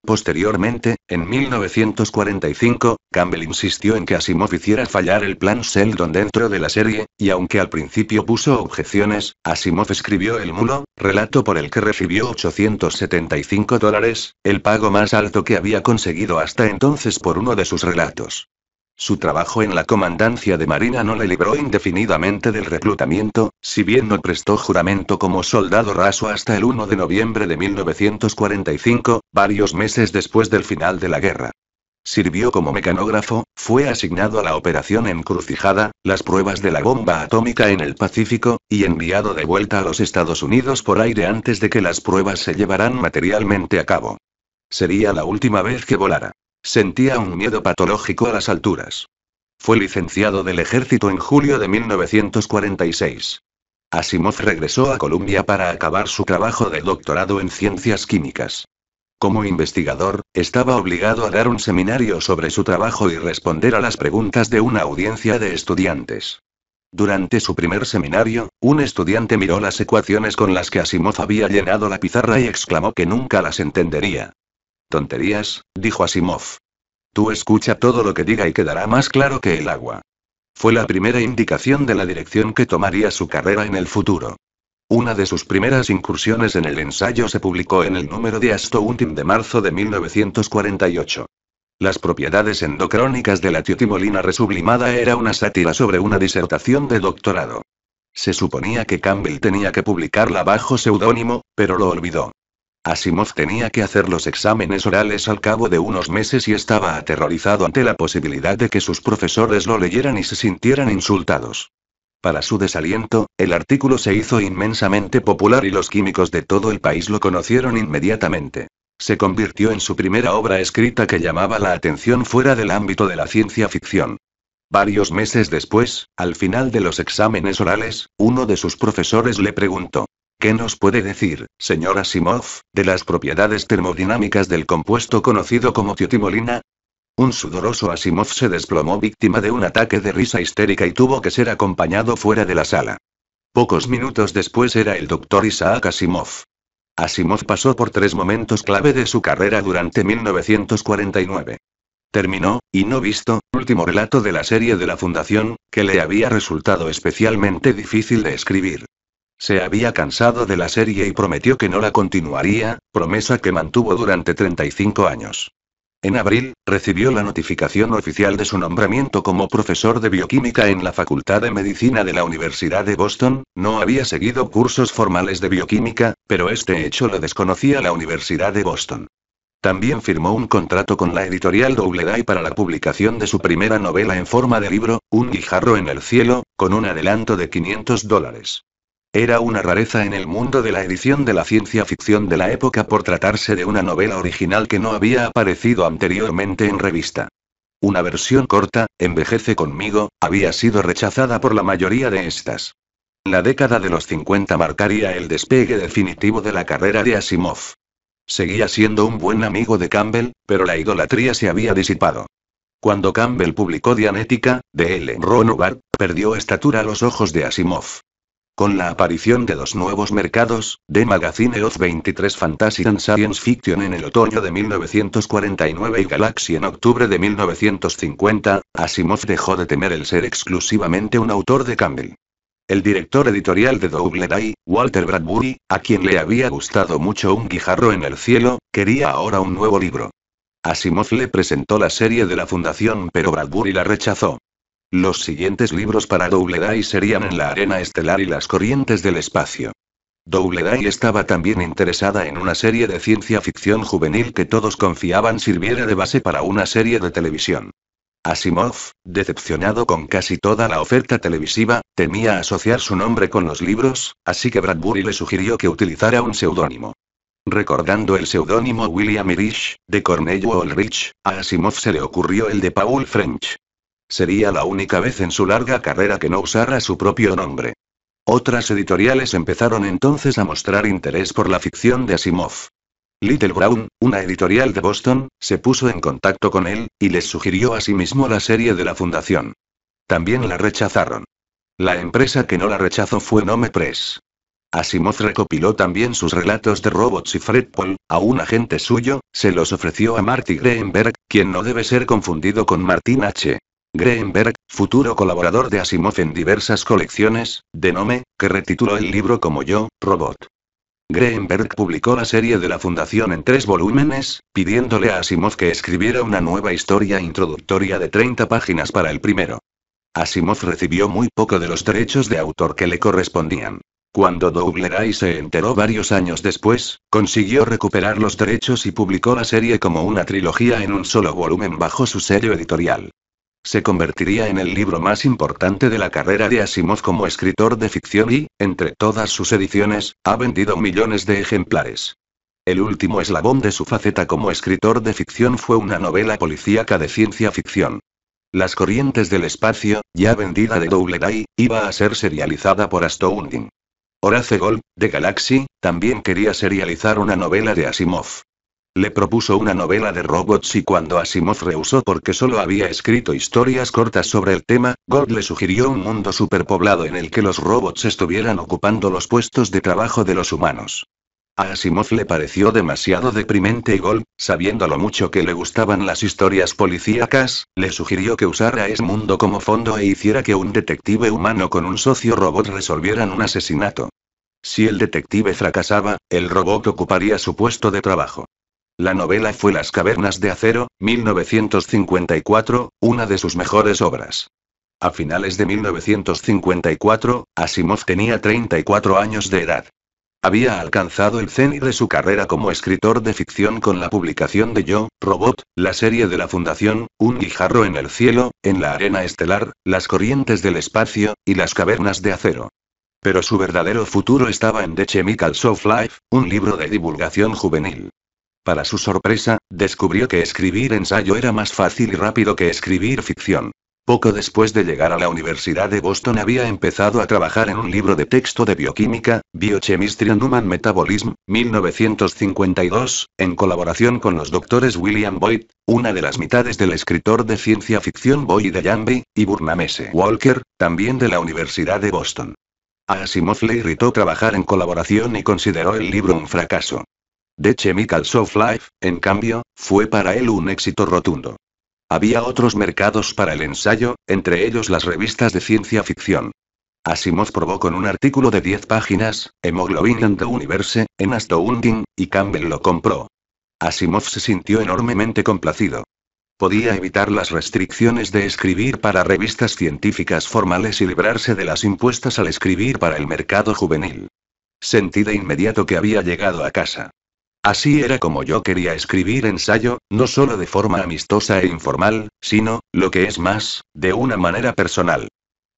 Posteriormente, en 1945, Campbell insistió en que Asimov hiciera fallar el plan Seldon dentro de la serie, y aunque al principio puso objeciones, Asimov escribió El Mulo, relato por el que recibió 875 dólares, el pago más alto que había conseguido hasta entonces por uno de sus relatos. Su trabajo en la comandancia de Marina no le libró indefinidamente del reclutamiento, si bien no prestó juramento como soldado raso hasta el 1 de noviembre de 1945, varios meses después del final de la guerra. Sirvió como mecanógrafo, fue asignado a la operación Encrucijada, las pruebas de la bomba atómica en el Pacífico, y enviado de vuelta a los Estados Unidos por aire antes de que las pruebas se llevaran materialmente a cabo. Sería la última vez que volara. Sentía un miedo patológico a las alturas. Fue licenciado del ejército en julio de 1946. Asimov regresó a Columbia para acabar su trabajo de doctorado en ciencias químicas. Como investigador, estaba obligado a dar un seminario sobre su trabajo y responder a las preguntas de una audiencia de estudiantes. Durante su primer seminario, un estudiante miró las ecuaciones con las que Asimov había llenado la pizarra y exclamó que nunca las entendería. Tonterías, dijo Asimov. Tú escucha todo lo que diga y quedará más claro que el agua. Fue la primera indicación de la dirección que tomaría su carrera en el futuro. Una de sus primeras incursiones en el ensayo se publicó en el número de Astounding de marzo de 1948. Las propiedades endocrónicas de la tiotimolina resublimada era una sátira sobre una disertación de doctorado. Se suponía que Campbell tenía que publicarla bajo seudónimo, pero lo olvidó. Asimov tenía que hacer los exámenes orales al cabo de unos meses y estaba aterrorizado ante la posibilidad de que sus profesores lo leyeran y se sintieran insultados. Para su desaliento, el artículo se hizo inmensamente popular y los químicos de todo el país lo conocieron inmediatamente. Se convirtió en su primera obra escrita que llamaba la atención fuera del ámbito de la ciencia ficción. Varios meses después, al final de los exámenes orales, uno de sus profesores le preguntó, ¿Qué nos puede decir, señor Asimov, de las propiedades termodinámicas del compuesto conocido como tiotimolina? Un sudoroso Asimov se desplomó víctima de un ataque de risa histérica y tuvo que ser acompañado fuera de la sala. Pocos minutos después era el doctor Isaac Asimov. Asimov pasó por tres momentos clave de su carrera durante 1949. Terminó, y no visto, último relato de la serie de la Fundación, que le había resultado especialmente difícil de escribir. Se había cansado de la serie y prometió que no la continuaría, promesa que mantuvo durante 35 años. En abril, recibió la notificación oficial de su nombramiento como profesor de bioquímica en la Facultad de Medicina de la Universidad de Boston. No había seguido cursos formales de bioquímica, pero este hecho lo desconocía la Universidad de Boston. También firmó un contrato con la editorial Doubleday para la publicación de su primera novela en forma de libro, Un guijarro en el cielo, con un adelanto de 500 dólares. Era una rareza en el mundo de la edición de la ciencia ficción de la época por tratarse de una novela original que no había aparecido anteriormente en revista. Una versión corta, Envejece conmigo, había sido rechazada por la mayoría de estas. La década de los 50 marcaría el despegue definitivo de la carrera de Asimov. Seguía siendo un buen amigo de Campbell, pero la idolatría se había disipado. Cuando Campbell publicó Dianética, de L. Ron Hubbard, perdió estatura a los ojos de Asimov. Con la aparición de dos nuevos mercados, de Magazine of 23 Fantasy and Science Fiction en el otoño de 1949 y Galaxy en octubre de 1950, Asimov dejó de temer el ser exclusivamente un autor de Campbell. El director editorial de Doubleday, Walter Bradbury, a quien le había gustado mucho Un guijarro en el cielo, quería ahora un nuevo libro. Asimov le presentó la serie de la Fundación pero Bradbury la rechazó. Los siguientes libros para Doubleday serían En la arena estelar y Las corrientes del espacio. Doubleday estaba también interesada en una serie de ciencia ficción juvenil que todos confiaban sirviera de base para una serie de televisión. Asimov, decepcionado con casi toda la oferta televisiva, temía asociar su nombre con los libros, así que Bradbury le sugirió que utilizara un seudónimo. Recordando el seudónimo William Irish, de Cornell Olrich, a Asimov se le ocurrió el de Paul French. Sería la única vez en su larga carrera que no usara su propio nombre. Otras editoriales empezaron entonces a mostrar interés por la ficción de Asimov. Little Brown, una editorial de Boston, se puso en contacto con él, y les sugirió a sí mismo la serie de la fundación. También la rechazaron. La empresa que no la rechazó fue Nome Press. Asimov recopiló también sus relatos de robots y Fred Paul, a un agente suyo, se los ofreció a Marty Greenberg, quien no debe ser confundido con Martin H. Greenberg, futuro colaborador de Asimov en diversas colecciones, de Nome, que retituló el libro como Yo, Robot. Greenberg publicó la serie de la Fundación en tres volúmenes, pidiéndole a Asimov que escribiera una nueva historia introductoria de 30 páginas para el primero. Asimov recibió muy poco de los derechos de autor que le correspondían. Cuando Doubleday se enteró varios años después, consiguió recuperar los derechos y publicó la serie como una trilogía en un solo volumen bajo su sello editorial se convertiría en el libro más importante de la carrera de Asimov como escritor de ficción y, entre todas sus ediciones, ha vendido millones de ejemplares. El último eslabón de su faceta como escritor de ficción fue una novela policíaca de ciencia ficción. Las corrientes del espacio, ya vendida de Doubleday, iba a ser serializada por Astounding. Horace Gold, de Galaxy, también quería serializar una novela de Asimov. Le propuso una novela de robots y cuando Asimov rehusó porque solo había escrito historias cortas sobre el tema, Gold le sugirió un mundo superpoblado en el que los robots estuvieran ocupando los puestos de trabajo de los humanos. A Asimov le pareció demasiado deprimente y Gold, sabiendo lo mucho que le gustaban las historias policíacas, le sugirió que usara ese mundo como fondo e hiciera que un detective humano con un socio robot resolvieran un asesinato. Si el detective fracasaba, el robot ocuparía su puesto de trabajo. La novela fue Las Cavernas de Acero, 1954, una de sus mejores obras. A finales de 1954, Asimov tenía 34 años de edad. Había alcanzado el cenit de su carrera como escritor de ficción con la publicación de Yo, Robot, la serie de la Fundación, Un guijarro en el cielo, En la arena estelar, Las corrientes del espacio, y Las cavernas de acero. Pero su verdadero futuro estaba en The Chemical of Life, un libro de divulgación juvenil. Para su sorpresa, descubrió que escribir ensayo era más fácil y rápido que escribir ficción. Poco después de llegar a la Universidad de Boston había empezado a trabajar en un libro de texto de bioquímica, Biochemistry and Human Metabolism, 1952, en colaboración con los doctores William Boyd, una de las mitades del escritor de ciencia ficción Boyd Jambi, y Burnamese Walker, también de la Universidad de Boston. A Asimov le irritó trabajar en colaboración y consideró el libro un fracaso. The Chemicals of Life, en cambio, fue para él un éxito rotundo. Había otros mercados para el ensayo, entre ellos las revistas de ciencia ficción. Asimov probó con un artículo de 10 páginas, Hemoglobin and the Universe, en Astounding, y Campbell lo compró. Asimov se sintió enormemente complacido. Podía evitar las restricciones de escribir para revistas científicas formales y librarse de las impuestas al escribir para el mercado juvenil. Sentí de inmediato que había llegado a casa. Así era como yo quería escribir ensayo, no solo de forma amistosa e informal, sino, lo que es más, de una manera personal.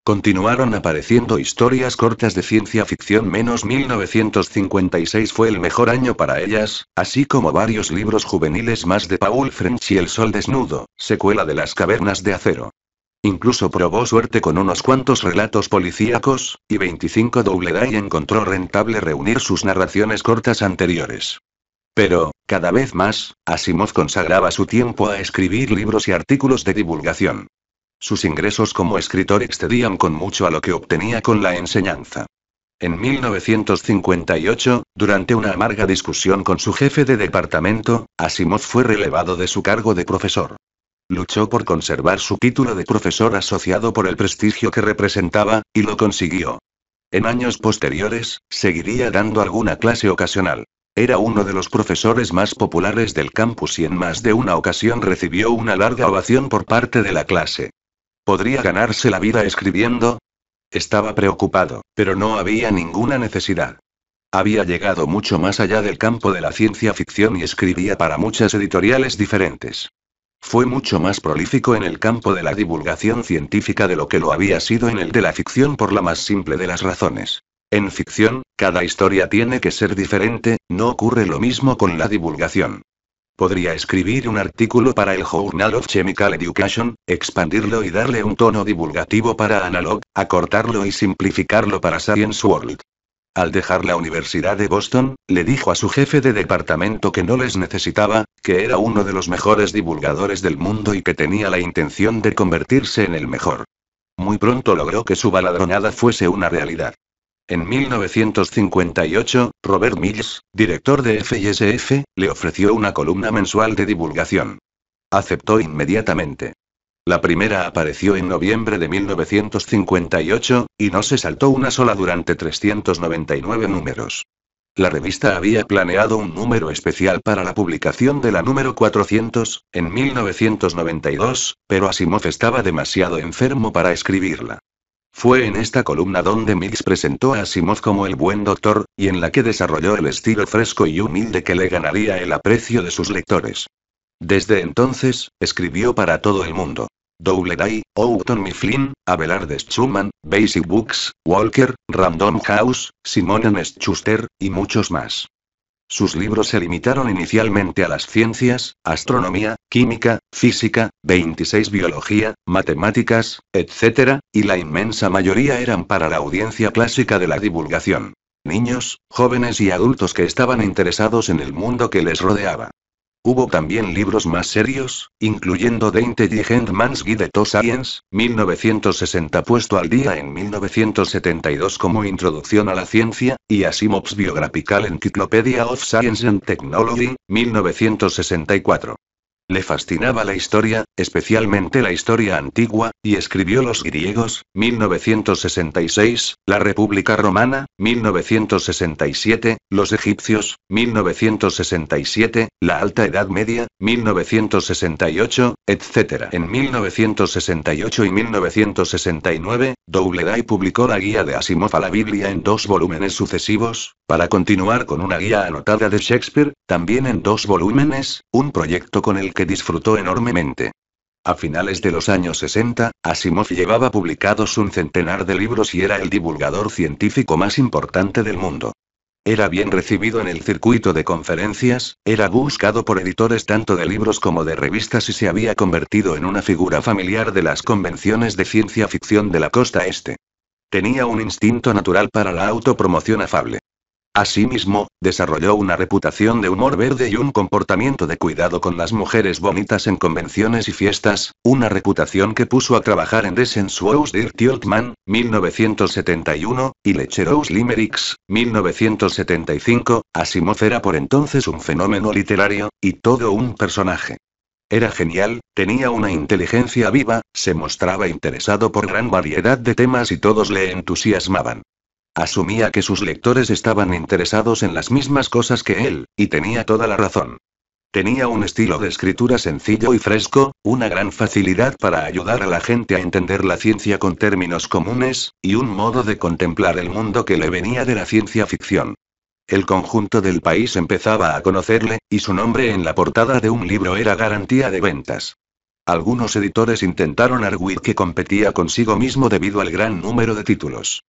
Continuaron apareciendo historias cortas de ciencia ficción menos 1956 fue el mejor año para ellas, así como varios libros juveniles más de Paul French y El Sol Desnudo, secuela de las cavernas de acero. Incluso probó suerte con unos cuantos relatos policíacos, y 25 Doubleday encontró rentable reunir sus narraciones cortas anteriores. Pero, cada vez más, Asimov consagraba su tiempo a escribir libros y artículos de divulgación. Sus ingresos como escritor excedían con mucho a lo que obtenía con la enseñanza. En 1958, durante una amarga discusión con su jefe de departamento, Asimov fue relevado de su cargo de profesor. Luchó por conservar su título de profesor asociado por el prestigio que representaba, y lo consiguió. En años posteriores, seguiría dando alguna clase ocasional. Era uno de los profesores más populares del campus y en más de una ocasión recibió una larga ovación por parte de la clase. ¿Podría ganarse la vida escribiendo? Estaba preocupado, pero no había ninguna necesidad. Había llegado mucho más allá del campo de la ciencia ficción y escribía para muchas editoriales diferentes. Fue mucho más prolífico en el campo de la divulgación científica de lo que lo había sido en el de la ficción por la más simple de las razones. En ficción, cada historia tiene que ser diferente, no ocurre lo mismo con la divulgación. Podría escribir un artículo para el Journal of Chemical Education, expandirlo y darle un tono divulgativo para Analog, acortarlo y simplificarlo para Science World. Al dejar la Universidad de Boston, le dijo a su jefe de departamento que no les necesitaba, que era uno de los mejores divulgadores del mundo y que tenía la intención de convertirse en el mejor. Muy pronto logró que su baladronada fuese una realidad. En 1958, Robert Mills, director de FSF, le ofreció una columna mensual de divulgación. Aceptó inmediatamente. La primera apareció en noviembre de 1958, y no se saltó una sola durante 399 números. La revista había planeado un número especial para la publicación de la número 400, en 1992, pero Asimov estaba demasiado enfermo para escribirla. Fue en esta columna donde Mix presentó a Asimov como el buen doctor, y en la que desarrolló el estilo fresco y humilde que le ganaría el aprecio de sus lectores. Desde entonces, escribió para todo el mundo. Doubleday, Houghton Mifflin, Abelard Schumann, Basic Books, Walker, Random House, Simon Schuster, y muchos más. Sus libros se limitaron inicialmente a las ciencias, astronomía, química, física, 26 biología, matemáticas, etc., y la inmensa mayoría eran para la audiencia clásica de la divulgación. Niños, jóvenes y adultos que estaban interesados en el mundo que les rodeaba. Hubo también libros más serios, incluyendo The Intelligent Man's Guide to Science, 1960 puesto al día en 1972 como introducción a la ciencia, y Asimov's Biographical Encyclopedia of Science and Technology, 1964. Le fascinaba la historia, especialmente la historia antigua, y escribió Los griegos, 1966, La República Romana, 1967, Los egipcios, 1967, La Alta Edad Media, 1968, etc. En 1968 y 1969, Doubleday publicó la guía de Asimov a la Biblia en dos volúmenes sucesivos, para continuar con una guía anotada de Shakespeare, también en dos volúmenes, un proyecto con el disfrutó enormemente. A finales de los años 60, Asimov llevaba publicados un centenar de libros y era el divulgador científico más importante del mundo. Era bien recibido en el circuito de conferencias, era buscado por editores tanto de libros como de revistas y se había convertido en una figura familiar de las convenciones de ciencia ficción de la costa este. Tenía un instinto natural para la autopromoción afable. Asimismo, desarrolló una reputación de humor verde y un comportamiento de cuidado con las mujeres bonitas en convenciones y fiestas, una reputación que puso a trabajar en Desensuous Dirty Old 1971, y Lecherous Limericks, 1975. Asimov era por entonces un fenómeno literario, y todo un personaje. Era genial, tenía una inteligencia viva, se mostraba interesado por gran variedad de temas y todos le entusiasmaban. Asumía que sus lectores estaban interesados en las mismas cosas que él, y tenía toda la razón. Tenía un estilo de escritura sencillo y fresco, una gran facilidad para ayudar a la gente a entender la ciencia con términos comunes, y un modo de contemplar el mundo que le venía de la ciencia ficción. El conjunto del país empezaba a conocerle, y su nombre en la portada de un libro era garantía de ventas. Algunos editores intentaron arguir que competía consigo mismo debido al gran número de títulos.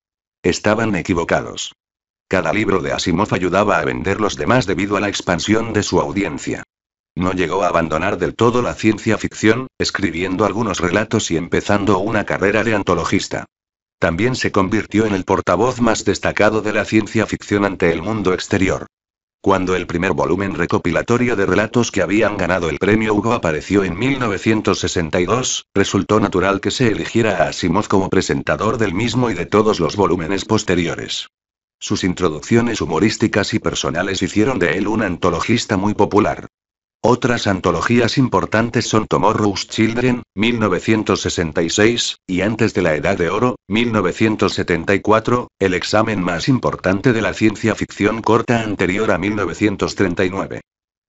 Estaban equivocados. Cada libro de Asimov ayudaba a vender los demás debido a la expansión de su audiencia. No llegó a abandonar del todo la ciencia ficción, escribiendo algunos relatos y empezando una carrera de antologista. También se convirtió en el portavoz más destacado de la ciencia ficción ante el mundo exterior. Cuando el primer volumen recopilatorio de relatos que habían ganado el premio Hugo apareció en 1962, resultó natural que se eligiera a Asimov como presentador del mismo y de todos los volúmenes posteriores. Sus introducciones humorísticas y personales hicieron de él un antologista muy popular. Otras antologías importantes son Tomorrow's Children, 1966, y Antes de la Edad de Oro, 1974, el examen más importante de la ciencia ficción corta anterior a 1939.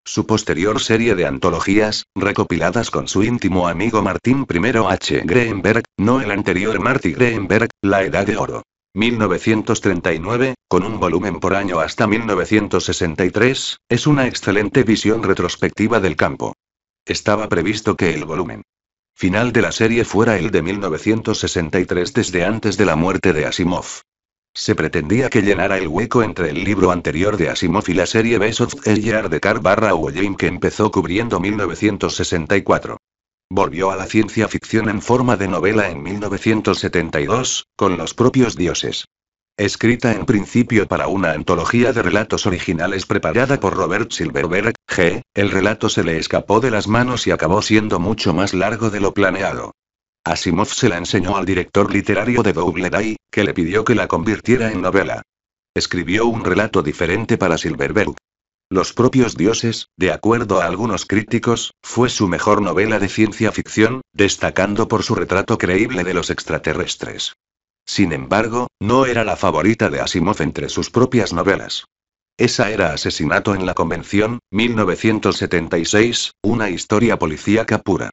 Su posterior serie de antologías, recopiladas con su íntimo amigo Martín I H. Greenberg, no el anterior Marty Greenberg, La Edad de Oro. 1939, con un volumen por año hasta 1963, es una excelente visión retrospectiva del campo. Estaba previsto que el volumen final de la serie fuera el de 1963 desde antes de la muerte de Asimov. Se pretendía que llenara el hueco entre el libro anterior de Asimov y la serie Bess of the de Carr Barra que empezó cubriendo 1964. Volvió a la ciencia ficción en forma de novela en 1972, con los propios dioses. Escrita en principio para una antología de relatos originales preparada por Robert Silverberg, G., el relato se le escapó de las manos y acabó siendo mucho más largo de lo planeado. Asimov se la enseñó al director literario de Doubleday, que le pidió que la convirtiera en novela. Escribió un relato diferente para Silverberg, los propios dioses, de acuerdo a algunos críticos, fue su mejor novela de ciencia ficción, destacando por su retrato creíble de los extraterrestres. Sin embargo, no era la favorita de Asimov entre sus propias novelas. Esa era Asesinato en la Convención, 1976, una historia policíaca pura.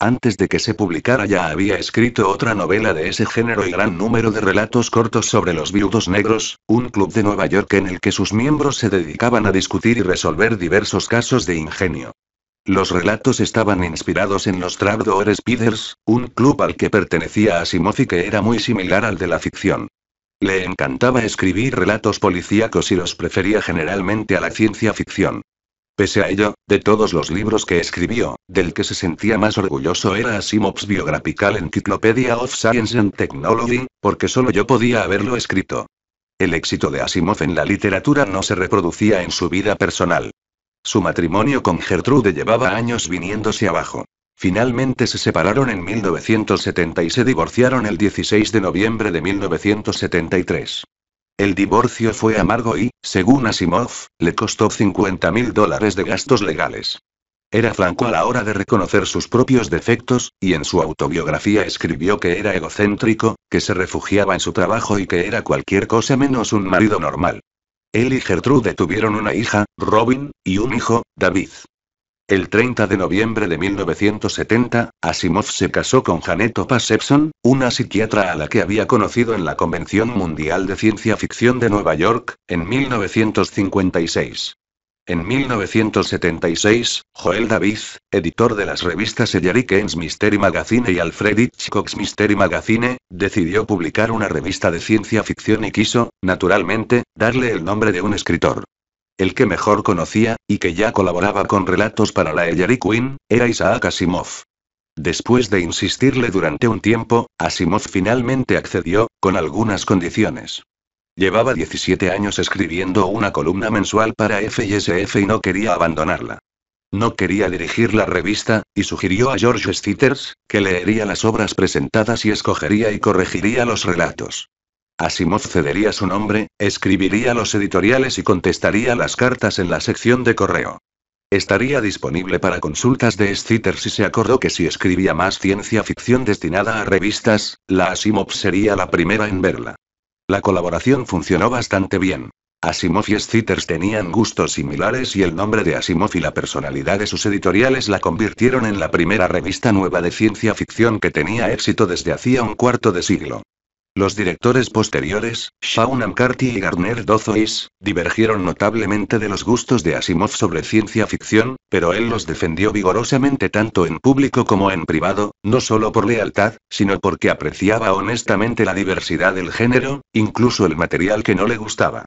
Antes de que se publicara ya había escrito otra novela de ese género y gran número de relatos cortos sobre los viudos negros, un club de Nueva York en el que sus miembros se dedicaban a discutir y resolver diversos casos de ingenio. Los relatos estaban inspirados en los Trapdoor Spiders, un club al que pertenecía Asimov y que era muy similar al de la ficción. Le encantaba escribir relatos policíacos y los prefería generalmente a la ciencia ficción. Pese a ello, de todos los libros que escribió, del que se sentía más orgulloso era Asimov's Biographical Encyclopedia of Science and Technology, porque solo yo podía haberlo escrito. El éxito de Asimov en la literatura no se reproducía en su vida personal. Su matrimonio con Gertrude llevaba años viniéndose abajo. Finalmente se separaron en 1970 y se divorciaron el 16 de noviembre de 1973. El divorcio fue amargo y, según Asimov, le costó 50 mil dólares de gastos legales. Era franco a la hora de reconocer sus propios defectos, y en su autobiografía escribió que era egocéntrico, que se refugiaba en su trabajo y que era cualquier cosa menos un marido normal. Él y Gertrude tuvieron una hija, Robin, y un hijo, David. El 30 de noviembre de 1970, Asimov se casó con Janet Opa una psiquiatra a la que había conocido en la Convención Mundial de Ciencia Ficción de Nueva York, en 1956. En 1976, Joel David, editor de las revistas Ellery Keynes Mystery Magazine y Alfred Hitchcock's Mystery Magazine, decidió publicar una revista de ciencia ficción y quiso, naturalmente, darle el nombre de un escritor. El que mejor conocía, y que ya colaboraba con relatos para la Ellery Queen, era Isaac Asimov. Después de insistirle durante un tiempo, Asimov finalmente accedió, con algunas condiciones. Llevaba 17 años escribiendo una columna mensual para FSF y no quería abandonarla. No quería dirigir la revista, y sugirió a George Stitters, que leería las obras presentadas y escogería y corregiría los relatos. Asimov cedería su nombre, escribiría los editoriales y contestaría las cartas en la sección de correo. Estaría disponible para consultas de Sciter y se acordó que si escribía más ciencia ficción destinada a revistas, la Asimov sería la primera en verla. La colaboración funcionó bastante bien. Asimov y asimov tenían gustos similares y el nombre de Asimov y la personalidad de sus editoriales la convirtieron en la primera revista nueva de ciencia ficción que tenía éxito desde hacía un cuarto de siglo. Los directores posteriores, Shaun McCarthy y Gardner Dozois, divergieron notablemente de los gustos de Asimov sobre ciencia ficción, pero él los defendió vigorosamente tanto en público como en privado, no solo por lealtad, sino porque apreciaba honestamente la diversidad del género, incluso el material que no le gustaba.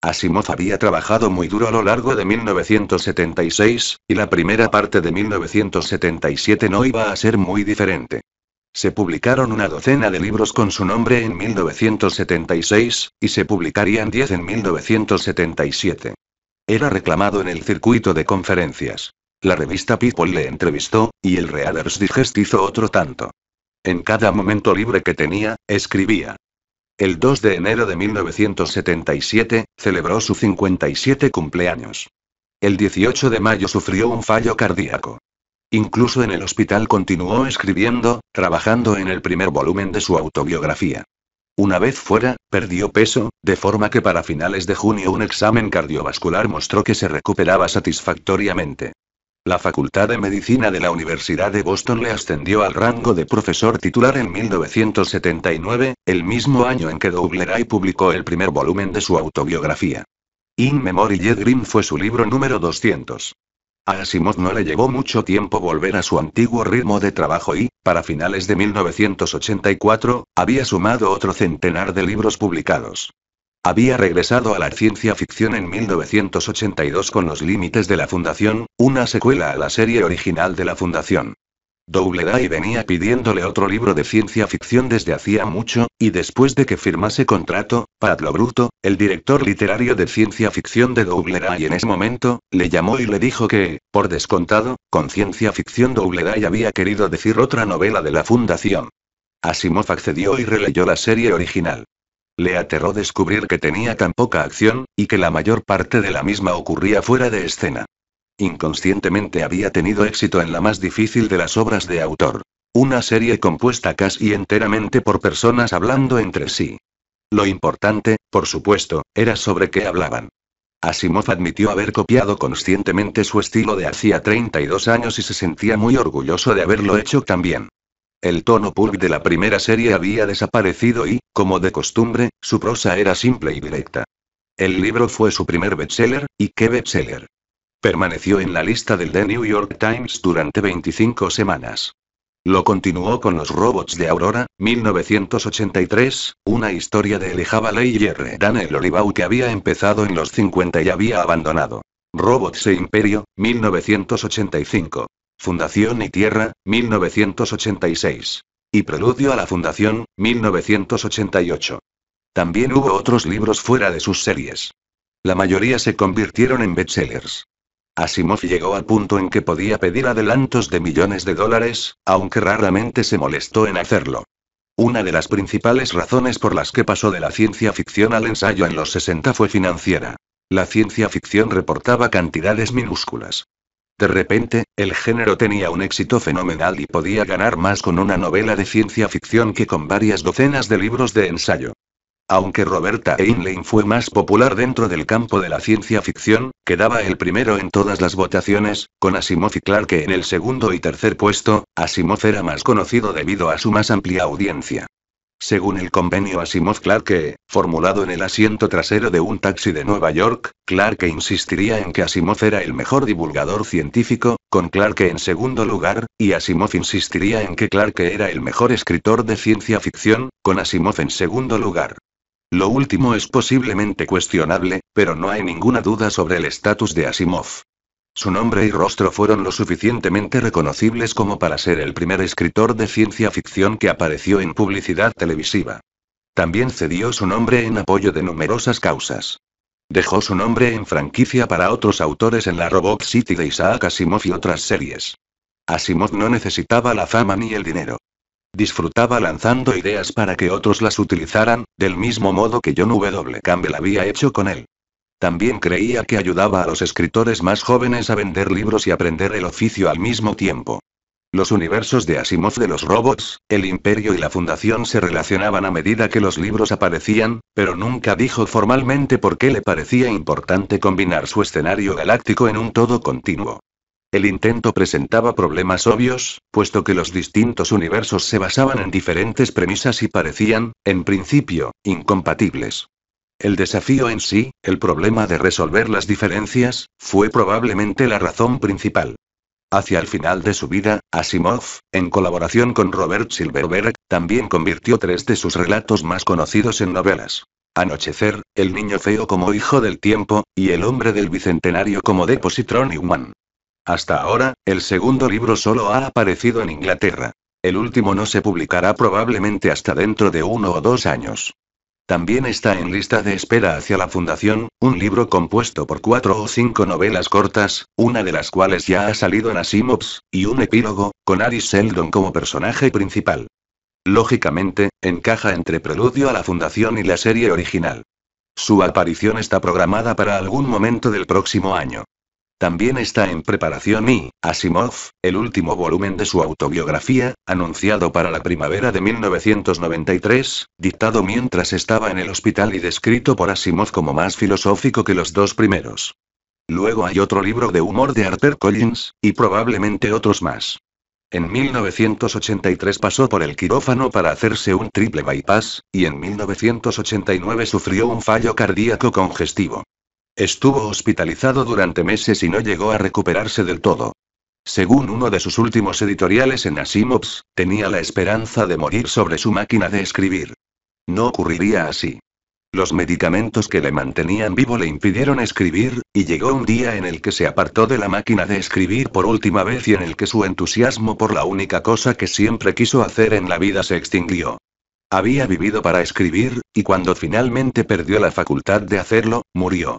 Asimov había trabajado muy duro a lo largo de 1976, y la primera parte de 1977 no iba a ser muy diferente. Se publicaron una docena de libros con su nombre en 1976, y se publicarían 10 en 1977. Era reclamado en el circuito de conferencias. La revista People le entrevistó, y el Reader's Digest hizo otro tanto. En cada momento libre que tenía, escribía. El 2 de enero de 1977, celebró su 57 cumpleaños. El 18 de mayo sufrió un fallo cardíaco. Incluso en el hospital continuó escribiendo, trabajando en el primer volumen de su autobiografía. Una vez fuera, perdió peso, de forma que para finales de junio un examen cardiovascular mostró que se recuperaba satisfactoriamente. La Facultad de Medicina de la Universidad de Boston le ascendió al rango de profesor titular en 1979, el mismo año en que Doubleday publicó el primer volumen de su autobiografía. In Memory Jet fue su libro número 200. A Asimov no le llevó mucho tiempo volver a su antiguo ritmo de trabajo y, para finales de 1984, había sumado otro centenar de libros publicados. Había regresado a la ciencia ficción en 1982 con Los Límites de la Fundación, una secuela a la serie original de la Fundación. Doubleday venía pidiéndole otro libro de ciencia ficción desde hacía mucho, y después de que firmase contrato, Padlo Bruto, el director literario de ciencia ficción de Doubleday en ese momento, le llamó y le dijo que, por descontado, con ciencia ficción Doubleday había querido decir otra novela de la Fundación. Asimov accedió y releyó la serie original. Le aterró descubrir que tenía tan poca acción, y que la mayor parte de la misma ocurría fuera de escena. Inconscientemente había tenido éxito en la más difícil de las obras de autor. Una serie compuesta casi enteramente por personas hablando entre sí. Lo importante, por supuesto, era sobre qué hablaban. Asimov admitió haber copiado conscientemente su estilo de hacía 32 años y se sentía muy orgulloso de haberlo hecho también. El tono pulp de la primera serie había desaparecido y, como de costumbre, su prosa era simple y directa. El libro fue su primer bestseller, y qué bestseller. Permaneció en la lista del The New York Times durante 25 semanas. Lo continuó con Los Robots de Aurora, 1983, una historia de Elijah Baley y R. Daniel Olivau que había empezado en los 50 y había abandonado. Robots e Imperio, 1985. Fundación y Tierra, 1986. Y Preludio a la Fundación, 1988. También hubo otros libros fuera de sus series. La mayoría se convirtieron en bestsellers. Asimov llegó al punto en que podía pedir adelantos de millones de dólares, aunque raramente se molestó en hacerlo. Una de las principales razones por las que pasó de la ciencia ficción al ensayo en los 60 fue financiera. La ciencia ficción reportaba cantidades minúsculas. De repente, el género tenía un éxito fenomenal y podía ganar más con una novela de ciencia ficción que con varias docenas de libros de ensayo. Aunque Roberta Heinlein fue más popular dentro del campo de la ciencia ficción, quedaba el primero en todas las votaciones, con Asimov y Clarke en el segundo y tercer puesto, Asimov era más conocido debido a su más amplia audiencia. Según el convenio Asimov-Clarke, formulado en el asiento trasero de un taxi de Nueva York, Clarke insistiría en que Asimov era el mejor divulgador científico, con Clarke en segundo lugar, y Asimov insistiría en que Clarke era el mejor escritor de ciencia ficción, con Asimov en segundo lugar. Lo último es posiblemente cuestionable, pero no hay ninguna duda sobre el estatus de Asimov. Su nombre y rostro fueron lo suficientemente reconocibles como para ser el primer escritor de ciencia ficción que apareció en publicidad televisiva. También cedió su nombre en apoyo de numerosas causas. Dejó su nombre en franquicia para otros autores en la Robot City de Isaac Asimov y otras series. Asimov no necesitaba la fama ni el dinero. Disfrutaba lanzando ideas para que otros las utilizaran, del mismo modo que John W. Campbell había hecho con él. También creía que ayudaba a los escritores más jóvenes a vender libros y aprender el oficio al mismo tiempo. Los universos de Asimov de los robots, el imperio y la fundación se relacionaban a medida que los libros aparecían, pero nunca dijo formalmente por qué le parecía importante combinar su escenario galáctico en un todo continuo. El intento presentaba problemas obvios, puesto que los distintos universos se basaban en diferentes premisas y parecían, en principio, incompatibles. El desafío en sí, el problema de resolver las diferencias, fue probablemente la razón principal. Hacia el final de su vida, Asimov, en colaboración con Robert Silverberg, también convirtió tres de sus relatos más conocidos en novelas. Anochecer, El niño feo como hijo del tiempo, y El hombre del bicentenario como y Human. Hasta ahora, el segundo libro solo ha aparecido en Inglaterra. El último no se publicará probablemente hasta dentro de uno o dos años. También está en lista de espera hacia la Fundación, un libro compuesto por cuatro o cinco novelas cortas, una de las cuales ya ha salido en Asimovs, y un epílogo, con Aris Seldon como personaje principal. Lógicamente, encaja entre Preludio a la Fundación y la serie original. Su aparición está programada para algún momento del próximo año. También está en preparación y, Asimov, el último volumen de su autobiografía, anunciado para la primavera de 1993, dictado mientras estaba en el hospital y descrito por Asimov como más filosófico que los dos primeros. Luego hay otro libro de humor de Arthur Collins, y probablemente otros más. En 1983 pasó por el quirófano para hacerse un triple bypass, y en 1989 sufrió un fallo cardíaco congestivo. Estuvo hospitalizado durante meses y no llegó a recuperarse del todo. Según uno de sus últimos editoriales en Asimovs, tenía la esperanza de morir sobre su máquina de escribir. No ocurriría así. Los medicamentos que le mantenían vivo le impidieron escribir, y llegó un día en el que se apartó de la máquina de escribir por última vez y en el que su entusiasmo por la única cosa que siempre quiso hacer en la vida se extinguió. Había vivido para escribir, y cuando finalmente perdió la facultad de hacerlo, murió.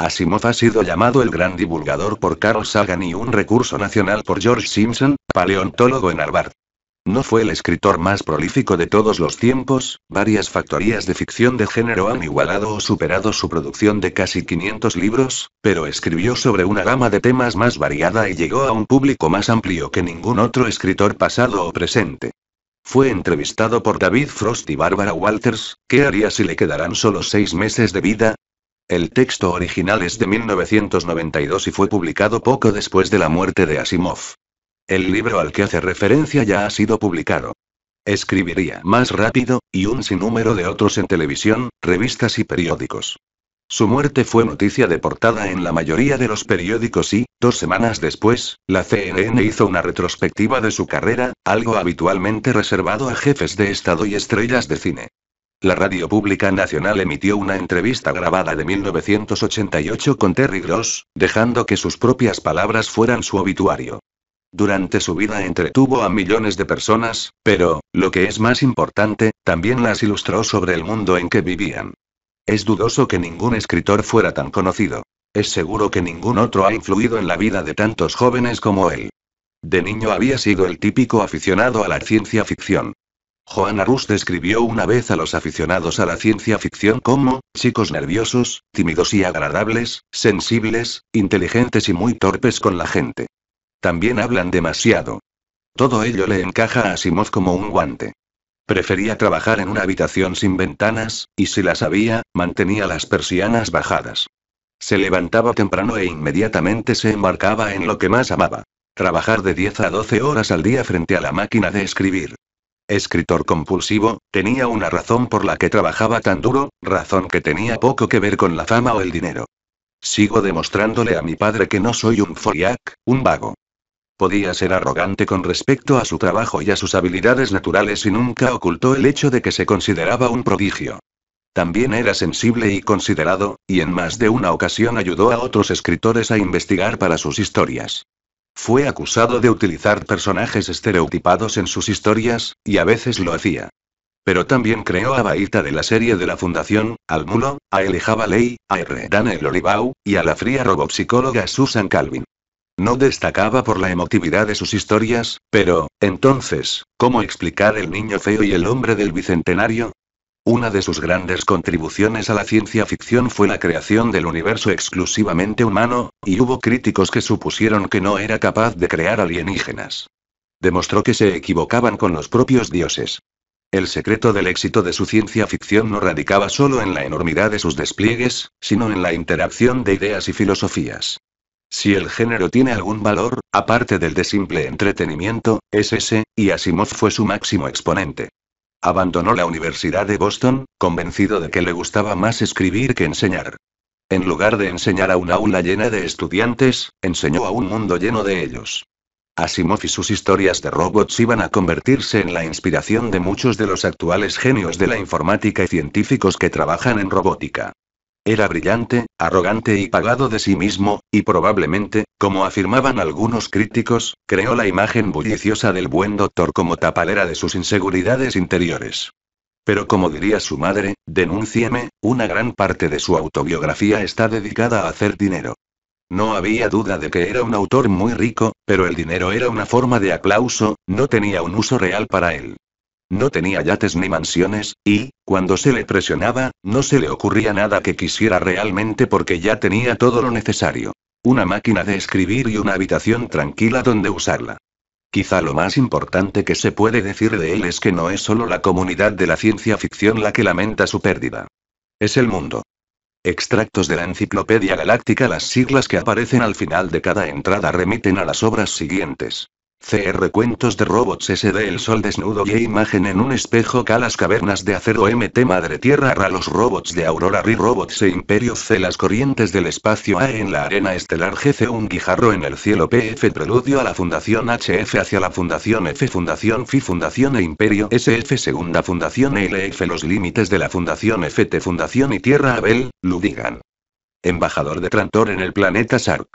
Asimov ha sido llamado el gran divulgador por Carl Sagan y un recurso nacional por George Simpson, paleontólogo en Harvard. No fue el escritor más prolífico de todos los tiempos, varias factorías de ficción de género han igualado o superado su producción de casi 500 libros, pero escribió sobre una gama de temas más variada y llegó a un público más amplio que ningún otro escritor pasado o presente. Fue entrevistado por David Frost y Barbara Walters, ¿qué haría si le quedaran solo seis meses de vida? El texto original es de 1992 y fue publicado poco después de la muerte de Asimov. El libro al que hace referencia ya ha sido publicado. Escribiría más rápido, y un sinnúmero de otros en televisión, revistas y periódicos. Su muerte fue noticia de portada en la mayoría de los periódicos y, dos semanas después, la CNN hizo una retrospectiva de su carrera, algo habitualmente reservado a jefes de Estado y estrellas de cine. La radio pública nacional emitió una entrevista grabada de 1988 con Terry Gross, dejando que sus propias palabras fueran su obituario. Durante su vida entretuvo a millones de personas, pero, lo que es más importante, también las ilustró sobre el mundo en que vivían. Es dudoso que ningún escritor fuera tan conocido. Es seguro que ningún otro ha influido en la vida de tantos jóvenes como él. De niño había sido el típico aficionado a la ciencia ficción. Juan Rus describió una vez a los aficionados a la ciencia ficción como, chicos nerviosos, tímidos y agradables, sensibles, inteligentes y muy torpes con la gente. También hablan demasiado. Todo ello le encaja a Simov como un guante. Prefería trabajar en una habitación sin ventanas, y si las había, mantenía las persianas bajadas. Se levantaba temprano e inmediatamente se embarcaba en lo que más amaba. Trabajar de 10 a 12 horas al día frente a la máquina de escribir escritor compulsivo, tenía una razón por la que trabajaba tan duro, razón que tenía poco que ver con la fama o el dinero. Sigo demostrándole a mi padre que no soy un foriac, un vago. Podía ser arrogante con respecto a su trabajo y a sus habilidades naturales y nunca ocultó el hecho de que se consideraba un prodigio. También era sensible y considerado, y en más de una ocasión ayudó a otros escritores a investigar para sus historias. Fue acusado de utilizar personajes estereotipados en sus historias, y a veces lo hacía. Pero también creó a Baita de la serie de la Fundación, al Mulo, a Elijah Ley, a R. Daniel Olivau, y a la fría robopsicóloga Susan Calvin. No destacaba por la emotividad de sus historias, pero, entonces, ¿cómo explicar el niño feo y el hombre del bicentenario? Una de sus grandes contribuciones a la ciencia ficción fue la creación del universo exclusivamente humano, y hubo críticos que supusieron que no era capaz de crear alienígenas. Demostró que se equivocaban con los propios dioses. El secreto del éxito de su ciencia ficción no radicaba solo en la enormidad de sus despliegues, sino en la interacción de ideas y filosofías. Si el género tiene algún valor, aparte del de simple entretenimiento, es ese, y Asimov fue su máximo exponente. Abandonó la Universidad de Boston, convencido de que le gustaba más escribir que enseñar. En lugar de enseñar a un aula llena de estudiantes, enseñó a un mundo lleno de ellos. Asimov y sus historias de robots iban a convertirse en la inspiración de muchos de los actuales genios de la informática y científicos que trabajan en robótica. Era brillante, arrogante y pagado de sí mismo, y probablemente, como afirmaban algunos críticos, creó la imagen bulliciosa del buen doctor como tapalera de sus inseguridades interiores. Pero como diría su madre, denúncieme, una gran parte de su autobiografía está dedicada a hacer dinero. No había duda de que era un autor muy rico, pero el dinero era una forma de aplauso, no tenía un uso real para él. No tenía yates ni mansiones, y, cuando se le presionaba, no se le ocurría nada que quisiera realmente porque ya tenía todo lo necesario. Una máquina de escribir y una habitación tranquila donde usarla. Quizá lo más importante que se puede decir de él es que no es solo la comunidad de la ciencia ficción la que lamenta su pérdida. Es el mundo. Extractos de la Enciclopedia Galáctica Las siglas que aparecen al final de cada entrada remiten a las obras siguientes. CR Cuentos de Robots SD El sol desnudo y imagen en un espejo K Las cavernas de acero MT Madre Tierra Ra Los robots de Aurora Ri Robots e Imperio C Las corrientes del espacio A en la arena estelar GC Un guijarro en el cielo PF Preludio a la Fundación HF hacia la Fundación F Fundación FI Fundación e Imperio SF Segunda Fundación LF Los límites de la Fundación FT Fundación y Tierra Abel, Ludigan. Embajador de Trantor en el planeta Sark.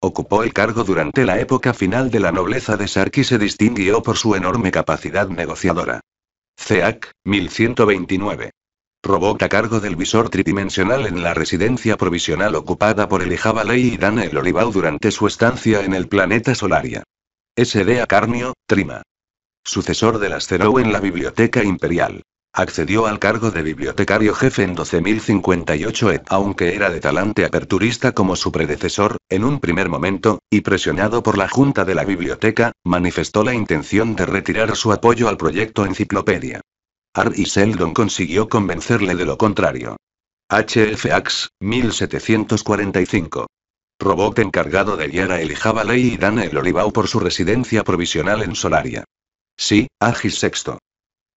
Ocupó el cargo durante la época final de la nobleza de Sark y se distinguió por su enorme capacidad negociadora. CEAC, 1129. Robot a cargo del visor tridimensional en la residencia provisional ocupada por el Ley y Daniel Olivao durante su estancia en el planeta Solaria. SD Acarnio, Trima. Sucesor del CERO en la Biblioteca Imperial. Accedió al cargo de bibliotecario jefe en 12.058 e, aunque era de talante aperturista como su predecesor, en un primer momento, y presionado por la Junta de la Biblioteca, manifestó la intención de retirar su apoyo al proyecto Enciclopedia. Ar y Seldon consiguió convencerle de lo contrario. H.F. 1745. Robot encargado de guiar a Elijaba Ley y Dan el Olivao por su residencia provisional en Solaria. Sí, Agis VI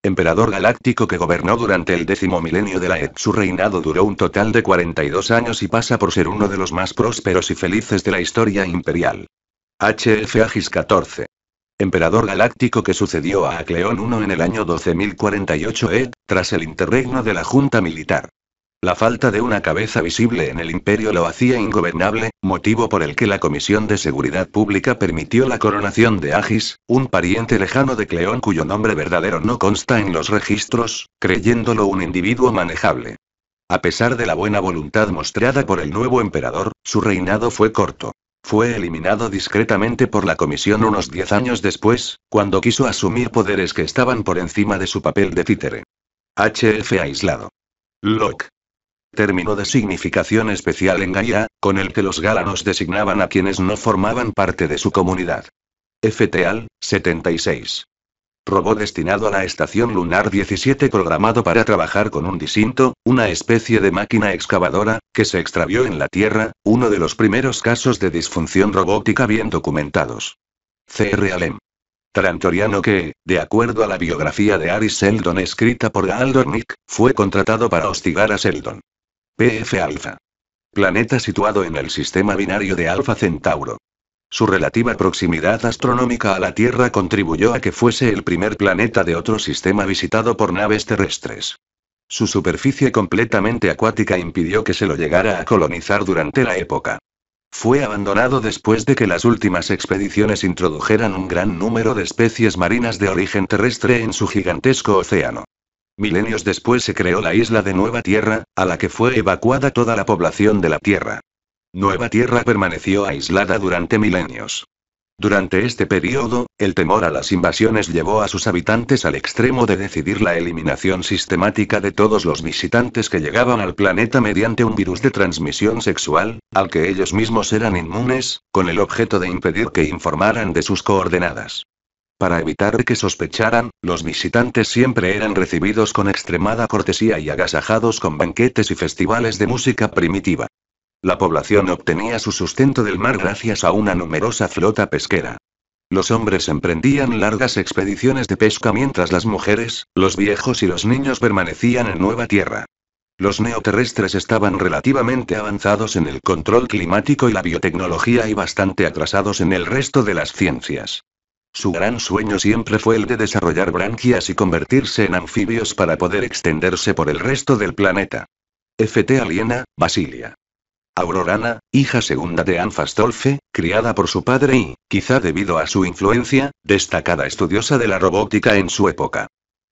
emperador galáctico que gobernó durante el décimo milenio de la Ed. Su reinado duró un total de 42 años y pasa por ser uno de los más prósperos y felices de la historia imperial. H.F. Agis 14. Emperador galáctico que sucedió a Acleón I en el año 12.048 Ed, tras el interregno de la Junta Militar. La falta de una cabeza visible en el imperio lo hacía ingobernable, motivo por el que la Comisión de Seguridad Pública permitió la coronación de Agis, un pariente lejano de Cleón cuyo nombre verdadero no consta en los registros, creyéndolo un individuo manejable. A pesar de la buena voluntad mostrada por el nuevo emperador, su reinado fue corto. Fue eliminado discretamente por la comisión unos diez años después, cuando quiso asumir poderes que estaban por encima de su papel de títere. HF aislado. Locke término de significación especial en Gaia, con el que los gálanos designaban a quienes no formaban parte de su comunidad. FTAL, 76. Robot destinado a la estación lunar 17 programado para trabajar con un disinto, una especie de máquina excavadora, que se extravió en la Tierra, uno de los primeros casos de disfunción robótica bien documentados. Alem. Trantoriano que, de acuerdo a la biografía de Aris Seldon escrita por Galdor Nick, fue contratado para hostigar a Seldon. PF Alpha. Planeta situado en el sistema binario de Alfa Centauro. Su relativa proximidad astronómica a la Tierra contribuyó a que fuese el primer planeta de otro sistema visitado por naves terrestres. Su superficie completamente acuática impidió que se lo llegara a colonizar durante la época. Fue abandonado después de que las últimas expediciones introdujeran un gran número de especies marinas de origen terrestre en su gigantesco océano. Milenios después se creó la isla de Nueva Tierra, a la que fue evacuada toda la población de la Tierra. Nueva Tierra permaneció aislada durante milenios. Durante este periodo, el temor a las invasiones llevó a sus habitantes al extremo de decidir la eliminación sistemática de todos los visitantes que llegaban al planeta mediante un virus de transmisión sexual, al que ellos mismos eran inmunes, con el objeto de impedir que informaran de sus coordenadas. Para evitar que sospecharan, los visitantes siempre eran recibidos con extremada cortesía y agasajados con banquetes y festivales de música primitiva. La población obtenía su sustento del mar gracias a una numerosa flota pesquera. Los hombres emprendían largas expediciones de pesca mientras las mujeres, los viejos y los niños permanecían en nueva tierra. Los neoterrestres estaban relativamente avanzados en el control climático y la biotecnología y bastante atrasados en el resto de las ciencias. Su gran sueño siempre fue el de desarrollar branquias y convertirse en anfibios para poder extenderse por el resto del planeta. Ft. Aliena, Basilia. Aurorana, hija segunda de Anfastolfe, criada por su padre y, quizá debido a su influencia, destacada estudiosa de la robótica en su época.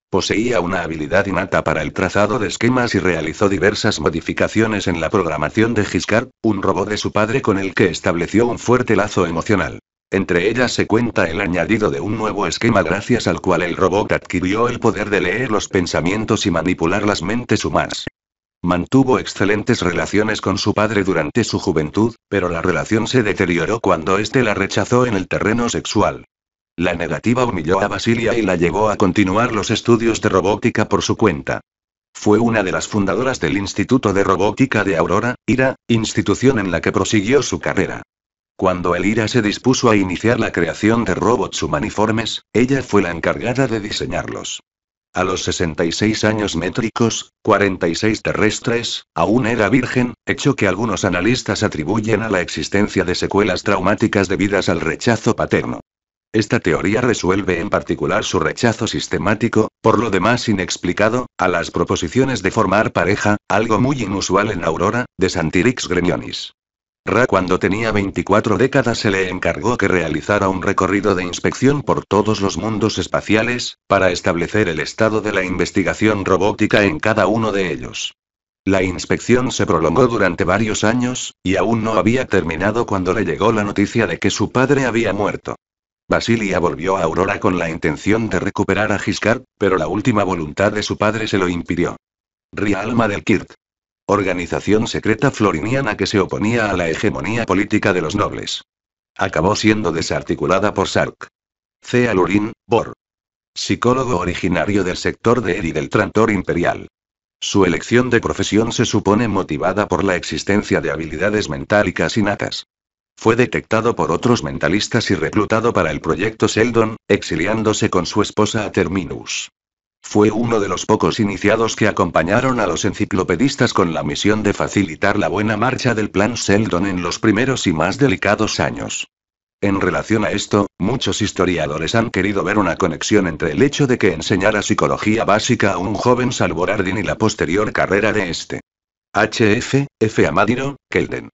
Poseía una habilidad innata para el trazado de esquemas y realizó diversas modificaciones en la programación de Giscard, un robot de su padre con el que estableció un fuerte lazo emocional. Entre ellas se cuenta el añadido de un nuevo esquema gracias al cual el robot adquirió el poder de leer los pensamientos y manipular las mentes humanas. Mantuvo excelentes relaciones con su padre durante su juventud, pero la relación se deterioró cuando éste la rechazó en el terreno sexual. La negativa humilló a Basilia y la llevó a continuar los estudios de robótica por su cuenta. Fue una de las fundadoras del Instituto de Robótica de Aurora, IRA, institución en la que prosiguió su carrera. Cuando Elira se dispuso a iniciar la creación de robots humaniformes, ella fue la encargada de diseñarlos. A los 66 años métricos, 46 terrestres, aún era virgen, hecho que algunos analistas atribuyen a la existencia de secuelas traumáticas debidas al rechazo paterno. Esta teoría resuelve en particular su rechazo sistemático, por lo demás inexplicado, a las proposiciones de formar pareja, algo muy inusual en Aurora, de Santirix Gremionis. Ra cuando tenía 24 décadas se le encargó que realizara un recorrido de inspección por todos los mundos espaciales, para establecer el estado de la investigación robótica en cada uno de ellos. La inspección se prolongó durante varios años, y aún no había terminado cuando le llegó la noticia de que su padre había muerto. Basilia volvió a Aurora con la intención de recuperar a Giscard, pero la última voluntad de su padre se lo impidió. Rialma del Kirt, organización secreta floriniana que se oponía a la hegemonía política de los nobles. Acabó siendo desarticulada por Sark. C. Bor. Psicólogo originario del sector de Eri del Trantor Imperial. Su elección de profesión se supone motivada por la existencia de habilidades mentálicas innatas. Fue detectado por otros mentalistas y reclutado para el proyecto Seldon, exiliándose con su esposa a Terminus. Fue uno de los pocos iniciados que acompañaron a los enciclopedistas con la misión de facilitar la buena marcha del plan Seldon en los primeros y más delicados años. En relación a esto, muchos historiadores han querido ver una conexión entre el hecho de que enseñara psicología básica a un joven Salvorardin y la posterior carrera de este. H.F., F. Amadiro, Kelden.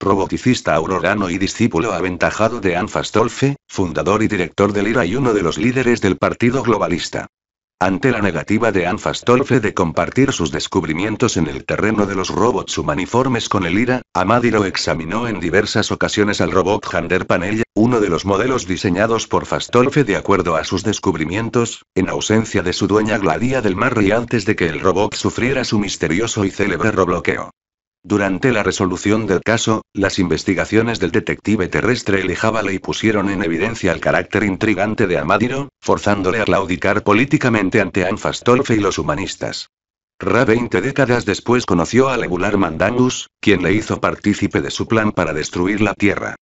Roboticista aurorano y discípulo aventajado de Anfastolfe, fundador y director del IRA y uno de los líderes del Partido Globalista. Ante la negativa de Anne Fastolfe de compartir sus descubrimientos en el terreno de los robots humaniformes con el IRA, Amadiro examinó en diversas ocasiones al robot Hander Panella, uno de los modelos diseñados por Fastolfe de acuerdo a sus descubrimientos, en ausencia de su dueña Gladia del Mar y antes de que el robot sufriera su misterioso y célebre robloqueo. Durante la resolución del caso, las investigaciones del detective terrestre y pusieron en evidencia el carácter intrigante de Amadiro, forzándole a claudicar políticamente ante Fastolfe y los humanistas. Ra 20 décadas después conoció al Legular Mandangus, quien le hizo partícipe de su plan para destruir la Tierra.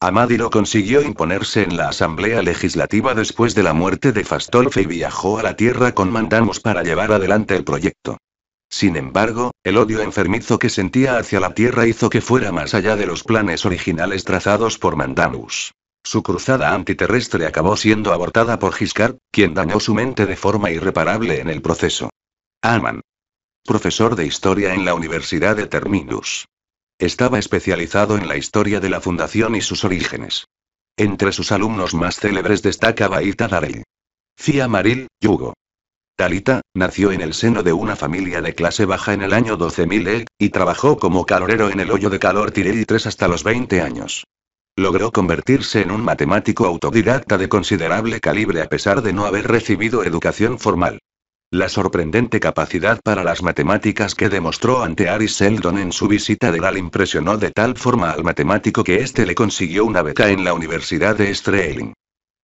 Amadiro consiguió imponerse en la Asamblea Legislativa después de la muerte de Fastolfe y viajó a la Tierra con Mandamus para llevar adelante el proyecto. Sin embargo, el odio enfermizo que sentía hacia la Tierra hizo que fuera más allá de los planes originales trazados por Mandamus. Su cruzada antiterrestre acabó siendo abortada por Giscard, quien dañó su mente de forma irreparable en el proceso. Aman. Profesor de Historia en la Universidad de Terminus. Estaba especializado en la historia de la Fundación y sus orígenes. Entre sus alumnos más célebres destaca Baita Fiamaril Cia Maril, Yugo, Talita, nació en el seno de una familia de clase baja en el año 12000 eh, y trabajó como calorero en el hoyo de calor Tirelli 3 hasta los 20 años. Logró convertirse en un matemático autodidacta de considerable calibre a pesar de no haber recibido educación formal. La sorprendente capacidad para las matemáticas que demostró ante Aris Seldon en su visita de Gal impresionó de tal forma al matemático que éste le consiguió una beca en la Universidad de Strehling.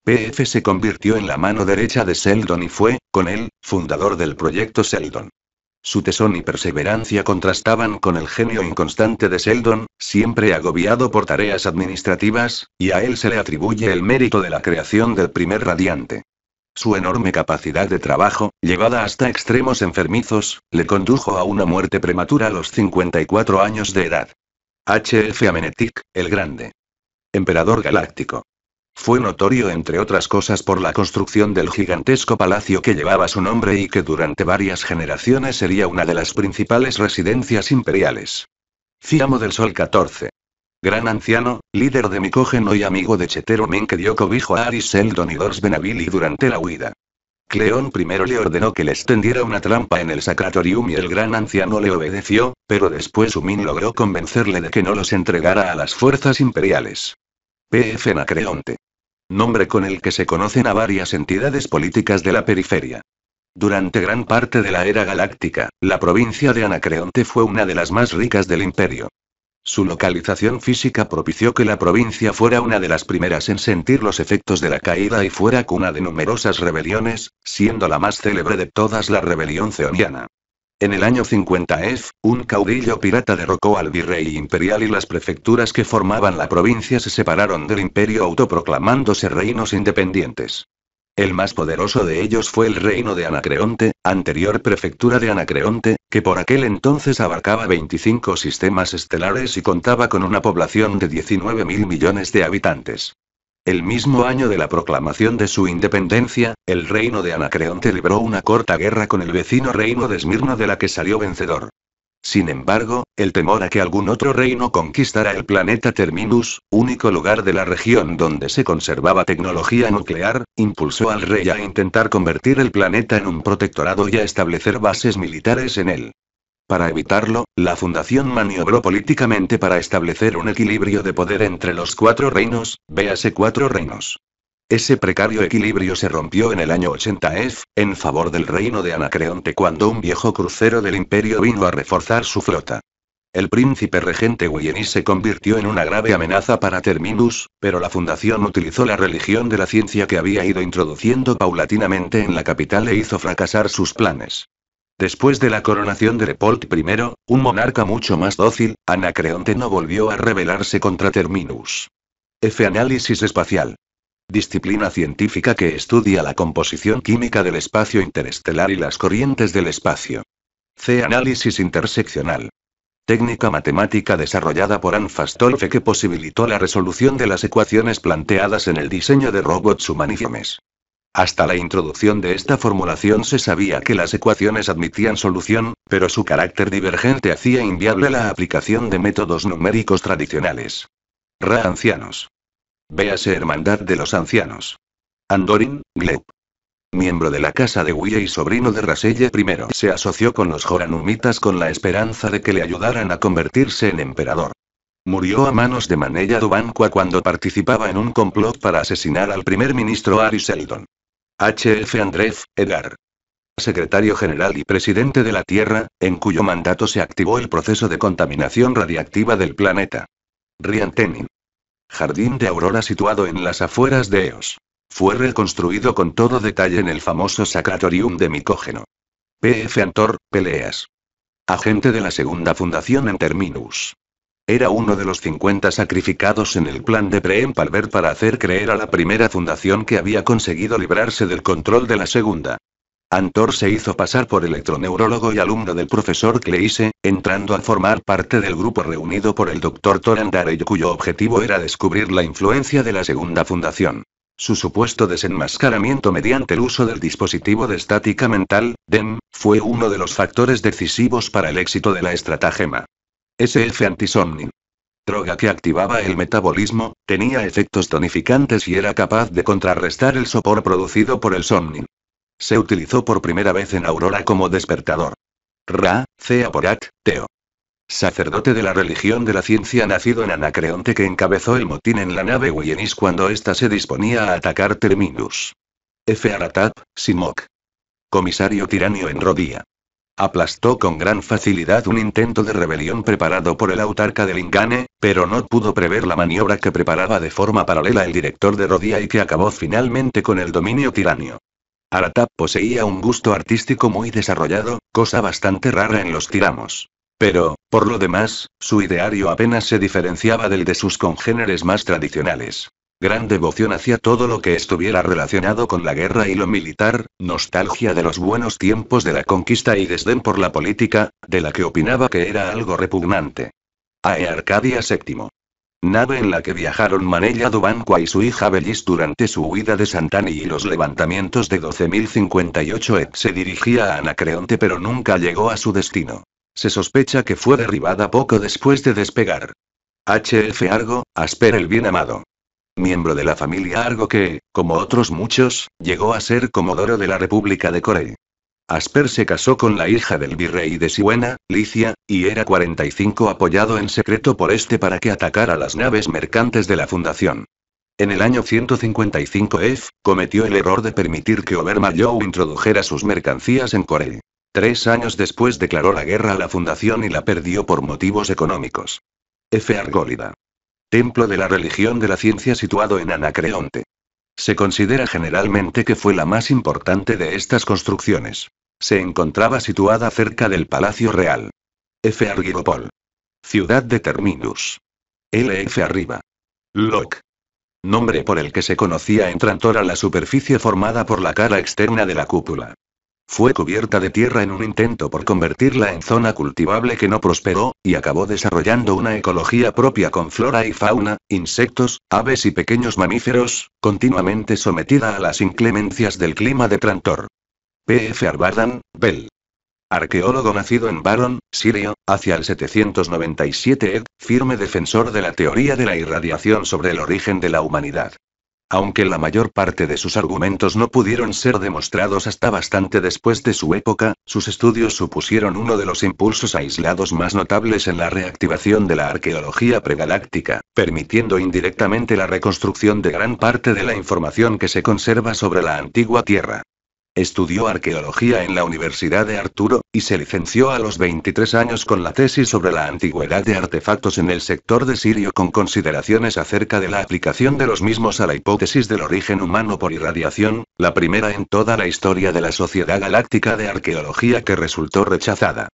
PF se convirtió en la mano derecha de Seldon y fue, con él, fundador del proyecto Seldon. Su tesón y perseverancia contrastaban con el genio inconstante de Seldon, siempre agobiado por tareas administrativas, y a él se le atribuye el mérito de la creación del primer radiante. Su enorme capacidad de trabajo, llevada hasta extremos enfermizos, le condujo a una muerte prematura a los 54 años de edad. H.F. Amenetic, el Grande. Emperador Galáctico. Fue notorio entre otras cosas por la construcción del gigantesco palacio que llevaba su nombre y que durante varias generaciones sería una de las principales residencias imperiales. Ciamo del Sol 14. Gran anciano, líder de Micógeno y amigo de Chetero Min que dio cobijo a Aris Eldon y Benavili durante la huida. Cleón I le ordenó que les tendiera una trampa en el Sacratorium y el gran anciano le obedeció, pero después Umin logró convencerle de que no los entregara a las fuerzas imperiales. P.F. Anacreonte. Nombre con el que se conocen a varias entidades políticas de la periferia. Durante gran parte de la era galáctica, la provincia de Anacreonte fue una de las más ricas del imperio. Su localización física propició que la provincia fuera una de las primeras en sentir los efectos de la caída y fuera cuna de numerosas rebeliones, siendo la más célebre de todas la rebelión ceoniana. En el año 50 F, un caudillo pirata derrocó al virrey imperial y las prefecturas que formaban la provincia se separaron del imperio autoproclamándose reinos independientes. El más poderoso de ellos fue el reino de Anacreonte, anterior prefectura de Anacreonte, que por aquel entonces abarcaba 25 sistemas estelares y contaba con una población de mil millones de habitantes. El mismo año de la proclamación de su independencia, el reino de Anacreonte libró una corta guerra con el vecino reino de Esmirna de la que salió vencedor. Sin embargo, el temor a que algún otro reino conquistara el planeta Terminus, único lugar de la región donde se conservaba tecnología nuclear, impulsó al rey a intentar convertir el planeta en un protectorado y a establecer bases militares en él. Para evitarlo, la fundación maniobró políticamente para establecer un equilibrio de poder entre los cuatro reinos, véase cuatro reinos. Ese precario equilibrio se rompió en el año 80F, en favor del reino de Anacreonte cuando un viejo crucero del imperio vino a reforzar su flota. El príncipe regente Guyenis se convirtió en una grave amenaza para Terminus, pero la fundación utilizó la religión de la ciencia que había ido introduciendo paulatinamente en la capital e hizo fracasar sus planes. Después de la coronación de Repolt I, un monarca mucho más dócil, Anacreonte no volvió a rebelarse contra Terminus. F. Análisis espacial. Disciplina científica que estudia la composición química del espacio interestelar y las corrientes del espacio. C. Análisis interseccional. Técnica matemática desarrollada por Anfastolfe que posibilitó la resolución de las ecuaciones planteadas en el diseño de robots humaniformes. Hasta la introducción de esta formulación se sabía que las ecuaciones admitían solución, pero su carácter divergente hacía inviable la aplicación de métodos numéricos tradicionales. Ra ancianos. Véase Hermandad de los Ancianos. Andorin, Gleb. Miembro de la casa de Huye y sobrino de Raselle I, se asoció con los Joranumitas con la esperanza de que le ayudaran a convertirse en emperador. Murió a manos de Manella Dubanqua cuando participaba en un complot para asesinar al primer ministro Ari H.F. Andrés, Edgar. Secretario General y Presidente de la Tierra, en cuyo mandato se activó el proceso de contaminación radiactiva del planeta. Riantenin. Jardín de Aurora situado en las afueras de EOS. Fue reconstruido con todo detalle en el famoso Sacratorium de Micógeno. P.F. Antor, Peleas. Agente de la Segunda Fundación en Terminus. Era uno de los 50 sacrificados en el plan de Preem para hacer creer a la primera fundación que había conseguido librarse del control de la segunda. Antor se hizo pasar por electroneurólogo y alumno del profesor Cleise, entrando a formar parte del grupo reunido por el doctor Torandare, cuyo objetivo era descubrir la influencia de la segunda fundación. Su supuesto desenmascaramiento mediante el uso del dispositivo de estática mental, DEM, fue uno de los factores decisivos para el éxito de la estratagema. SF Antisomni. Droga que activaba el metabolismo, tenía efectos tonificantes y era capaz de contrarrestar el sopor producido por el somnin. Se utilizó por primera vez en Aurora como despertador. Ra, Ceaporat, Teo. Sacerdote de la religión de la ciencia nacido en Anacreonte que encabezó el motín en la nave Wienis cuando ésta se disponía a atacar Terminus. F. Aratap, Simok. Comisario tiranio en Rodía. Aplastó con gran facilidad un intento de rebelión preparado por el autarca de Lingane, pero no pudo prever la maniobra que preparaba de forma paralela el director de Rodía y que acabó finalmente con el dominio tiranio. Aratap poseía un gusto artístico muy desarrollado, cosa bastante rara en los tiramos. Pero, por lo demás, su ideario apenas se diferenciaba del de sus congéneres más tradicionales gran devoción hacia todo lo que estuviera relacionado con la guerra y lo militar, nostalgia de los buenos tiempos de la conquista y desdén por la política, de la que opinaba que era algo repugnante. A Arcadia VII. Nave en la que viajaron Manella Dubanqua y su hija Bellis durante su huida de Santani y los levantamientos de 12.058 se dirigía a Anacreonte pero nunca llegó a su destino. Se sospecha que fue derribada poco después de despegar. H.F. Argo, Asper el Bien Amado miembro de la familia Argo que, como otros muchos, llegó a ser comodoro de la República de Corea. Asper se casó con la hija del virrey de Siwena, Licia, y era 45 apoyado en secreto por este para que atacara las naves mercantes de la Fundación. En el año 155F, cometió el error de permitir que Obermayou introdujera sus mercancías en Corea. Tres años después declaró la guerra a la Fundación y la perdió por motivos económicos. F. Argólida templo de la religión de la ciencia situado en Anacreonte. Se considera generalmente que fue la más importante de estas construcciones. Se encontraba situada cerca del Palacio Real. F. Argyropol. Ciudad de Terminus. F. arriba. Loc. Nombre por el que se conocía en Trantora la superficie formada por la cara externa de la cúpula. Fue cubierta de tierra en un intento por convertirla en zona cultivable que no prosperó, y acabó desarrollando una ecología propia con flora y fauna, insectos, aves y pequeños mamíferos, continuamente sometida a las inclemencias del clima de Trantor. P. F. Arbadan, Bell arqueólogo nacido en Baron, Sirio, hacia el 797 ed, firme defensor de la teoría de la irradiación sobre el origen de la humanidad aunque la mayor parte de sus argumentos no pudieron ser demostrados hasta bastante después de su época, sus estudios supusieron uno de los impulsos aislados más notables en la reactivación de la arqueología pregaláctica, permitiendo indirectamente la reconstrucción de gran parte de la información que se conserva sobre la antigua Tierra. Estudió arqueología en la Universidad de Arturo, y se licenció a los 23 años con la tesis sobre la antigüedad de artefactos en el sector de Sirio con consideraciones acerca de la aplicación de los mismos a la hipótesis del origen humano por irradiación, la primera en toda la historia de la Sociedad Galáctica de Arqueología que resultó rechazada.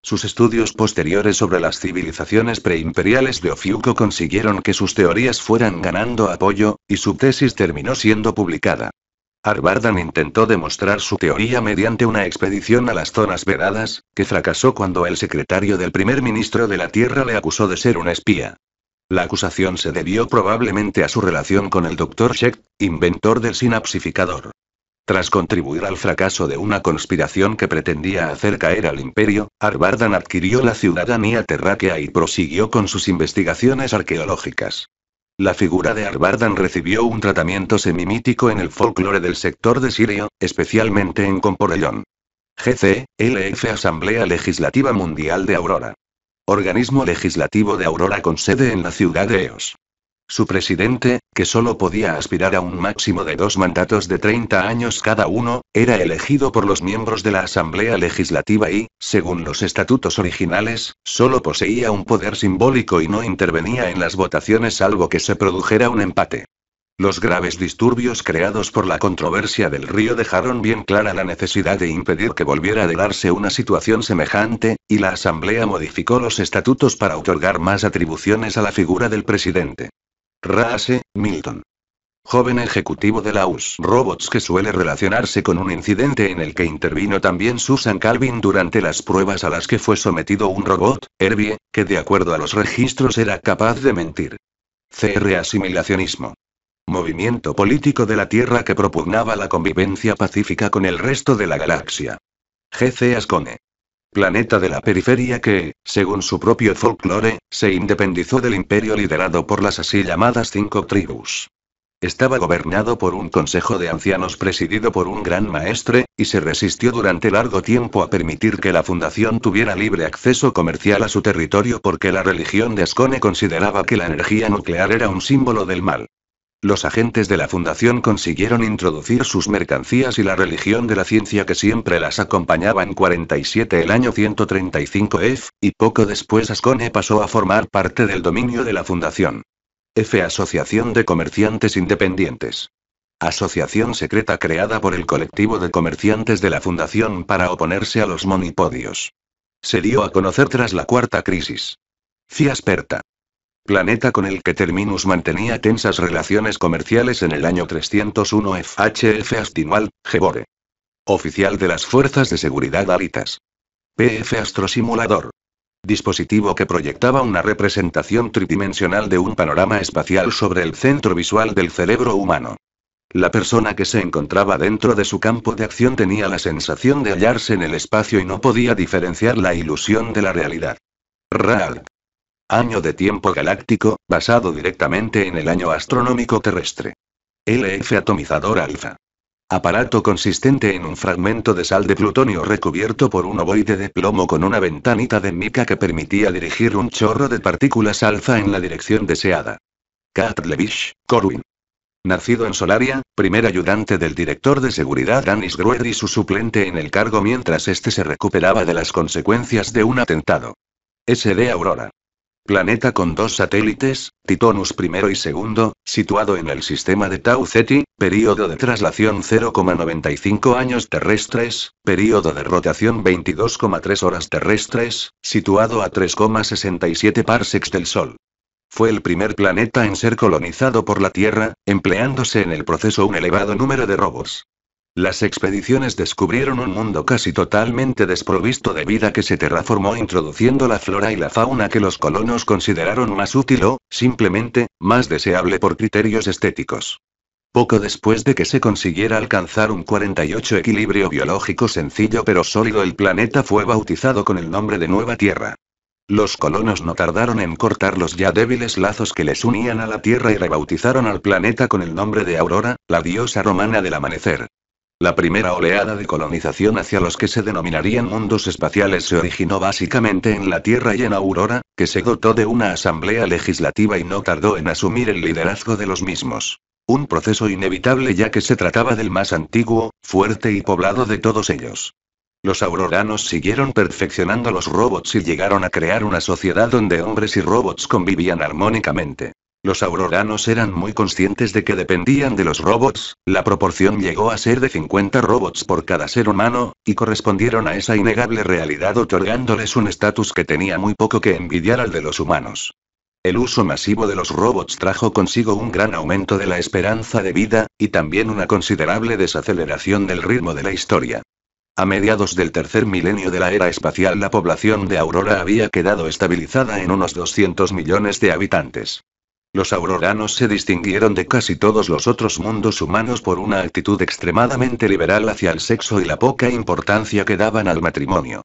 Sus estudios posteriores sobre las civilizaciones preimperiales de Ofiuco consiguieron que sus teorías fueran ganando apoyo, y su tesis terminó siendo publicada. Arbardan intentó demostrar su teoría mediante una expedición a las zonas veradas, que fracasó cuando el secretario del primer ministro de la Tierra le acusó de ser un espía. La acusación se debió probablemente a su relación con el Dr. Sheck, inventor del sinapsificador. Tras contribuir al fracaso de una conspiración que pretendía hacer caer al imperio, Arbardan adquirió la ciudadanía terráquea y prosiguió con sus investigaciones arqueológicas. La figura de Arbardan recibió un tratamiento semimítico en el folclore del sector de Sirio, especialmente en Comporellón. GC, LF Asamblea Legislativa Mundial de Aurora. Organismo legislativo de Aurora con sede en la ciudad de Eos. Su presidente, que solo podía aspirar a un máximo de dos mandatos de 30 años cada uno, era elegido por los miembros de la Asamblea Legislativa y, según los estatutos originales, solo poseía un poder simbólico y no intervenía en las votaciones salvo que se produjera un empate. Los graves disturbios creados por la controversia del río dejaron bien clara la necesidad de impedir que volviera a darse una situación semejante, y la Asamblea modificó los estatutos para otorgar más atribuciones a la figura del presidente. Raase, Milton. Joven ejecutivo de la US Robots que suele relacionarse con un incidente en el que intervino también Susan Calvin durante las pruebas a las que fue sometido un robot, Herbie, que de acuerdo a los registros era capaz de mentir. CR Asimilacionismo. Movimiento político de la Tierra que propugnaba la convivencia pacífica con el resto de la galaxia. GC Ascone planeta de la periferia que, según su propio folclore, se independizó del imperio liderado por las así llamadas cinco tribus. Estaba gobernado por un consejo de ancianos presidido por un gran maestre, y se resistió durante largo tiempo a permitir que la fundación tuviera libre acceso comercial a su territorio porque la religión de Ascone consideraba que la energía nuclear era un símbolo del mal. Los agentes de la Fundación consiguieron introducir sus mercancías y la religión de la ciencia que siempre las acompañaba en 47 el año 135F, y poco después Ascone pasó a formar parte del dominio de la Fundación. F. Asociación de Comerciantes Independientes. Asociación secreta creada por el colectivo de comerciantes de la Fundación para oponerse a los monipodios. Se dio a conocer tras la cuarta crisis. Ciasperta planeta con el que Terminus mantenía tensas relaciones comerciales en el año 301 FHF Astinual, Gebore. Oficial de las Fuerzas de Seguridad Alitas. PF Astrosimulador. Dispositivo que proyectaba una representación tridimensional de un panorama espacial sobre el centro visual del cerebro humano. La persona que se encontraba dentro de su campo de acción tenía la sensación de hallarse en el espacio y no podía diferenciar la ilusión de la realidad. RAL año de tiempo galáctico, basado directamente en el año astronómico terrestre. LF atomizador alfa. Aparato consistente en un fragmento de sal de plutonio recubierto por un ovoide de plomo con una ventanita de mica que permitía dirigir un chorro de partículas alfa en la dirección deseada. Kat Corwin. Nacido en Solaria, primer ayudante del director de seguridad Anis Gruer y su suplente en el cargo mientras este se recuperaba de las consecuencias de un atentado. SD Aurora. Planeta con dos satélites, Titonus I y II, situado en el sistema de Tau Ceti, período de traslación 0,95 años terrestres, periodo de rotación 22,3 horas terrestres, situado a 3,67 parsecs del Sol. Fue el primer planeta en ser colonizado por la Tierra, empleándose en el proceso un elevado número de robots. Las expediciones descubrieron un mundo casi totalmente desprovisto de vida que se terraformó introduciendo la flora y la fauna que los colonos consideraron más útil o, simplemente, más deseable por criterios estéticos. Poco después de que se consiguiera alcanzar un 48 equilibrio biológico sencillo pero sólido, el planeta fue bautizado con el nombre de Nueva Tierra. Los colonos no tardaron en cortar los ya débiles lazos que les unían a la Tierra y rebautizaron al planeta con el nombre de Aurora, la diosa romana del amanecer. La primera oleada de colonización hacia los que se denominarían mundos espaciales se originó básicamente en la Tierra y en Aurora, que se dotó de una asamblea legislativa y no tardó en asumir el liderazgo de los mismos. Un proceso inevitable ya que se trataba del más antiguo, fuerte y poblado de todos ellos. Los auroranos siguieron perfeccionando los robots y llegaron a crear una sociedad donde hombres y robots convivían armónicamente. Los auroranos eran muy conscientes de que dependían de los robots, la proporción llegó a ser de 50 robots por cada ser humano, y correspondieron a esa innegable realidad otorgándoles un estatus que tenía muy poco que envidiar al de los humanos. El uso masivo de los robots trajo consigo un gran aumento de la esperanza de vida, y también una considerable desaceleración del ritmo de la historia. A mediados del tercer milenio de la era espacial la población de Aurora había quedado estabilizada en unos 200 millones de habitantes. Los auroranos se distinguieron de casi todos los otros mundos humanos por una actitud extremadamente liberal hacia el sexo y la poca importancia que daban al matrimonio.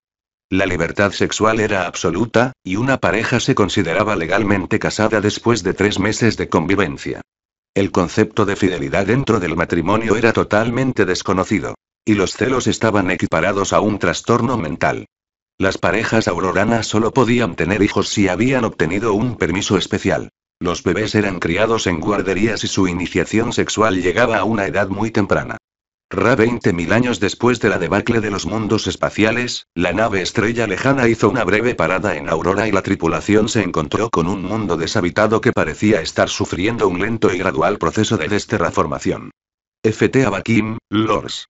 La libertad sexual era absoluta, y una pareja se consideraba legalmente casada después de tres meses de convivencia. El concepto de fidelidad dentro del matrimonio era totalmente desconocido. Y los celos estaban equiparados a un trastorno mental. Las parejas auroranas solo podían tener hijos si habían obtenido un permiso especial. Los bebés eran criados en guarderías y su iniciación sexual llegaba a una edad muy temprana. Ra 20.000 años después de la debacle de los mundos espaciales, la nave estrella lejana hizo una breve parada en Aurora y la tripulación se encontró con un mundo deshabitado que parecía estar sufriendo un lento y gradual proceso de desterraformación. F.T. Abakim, Lors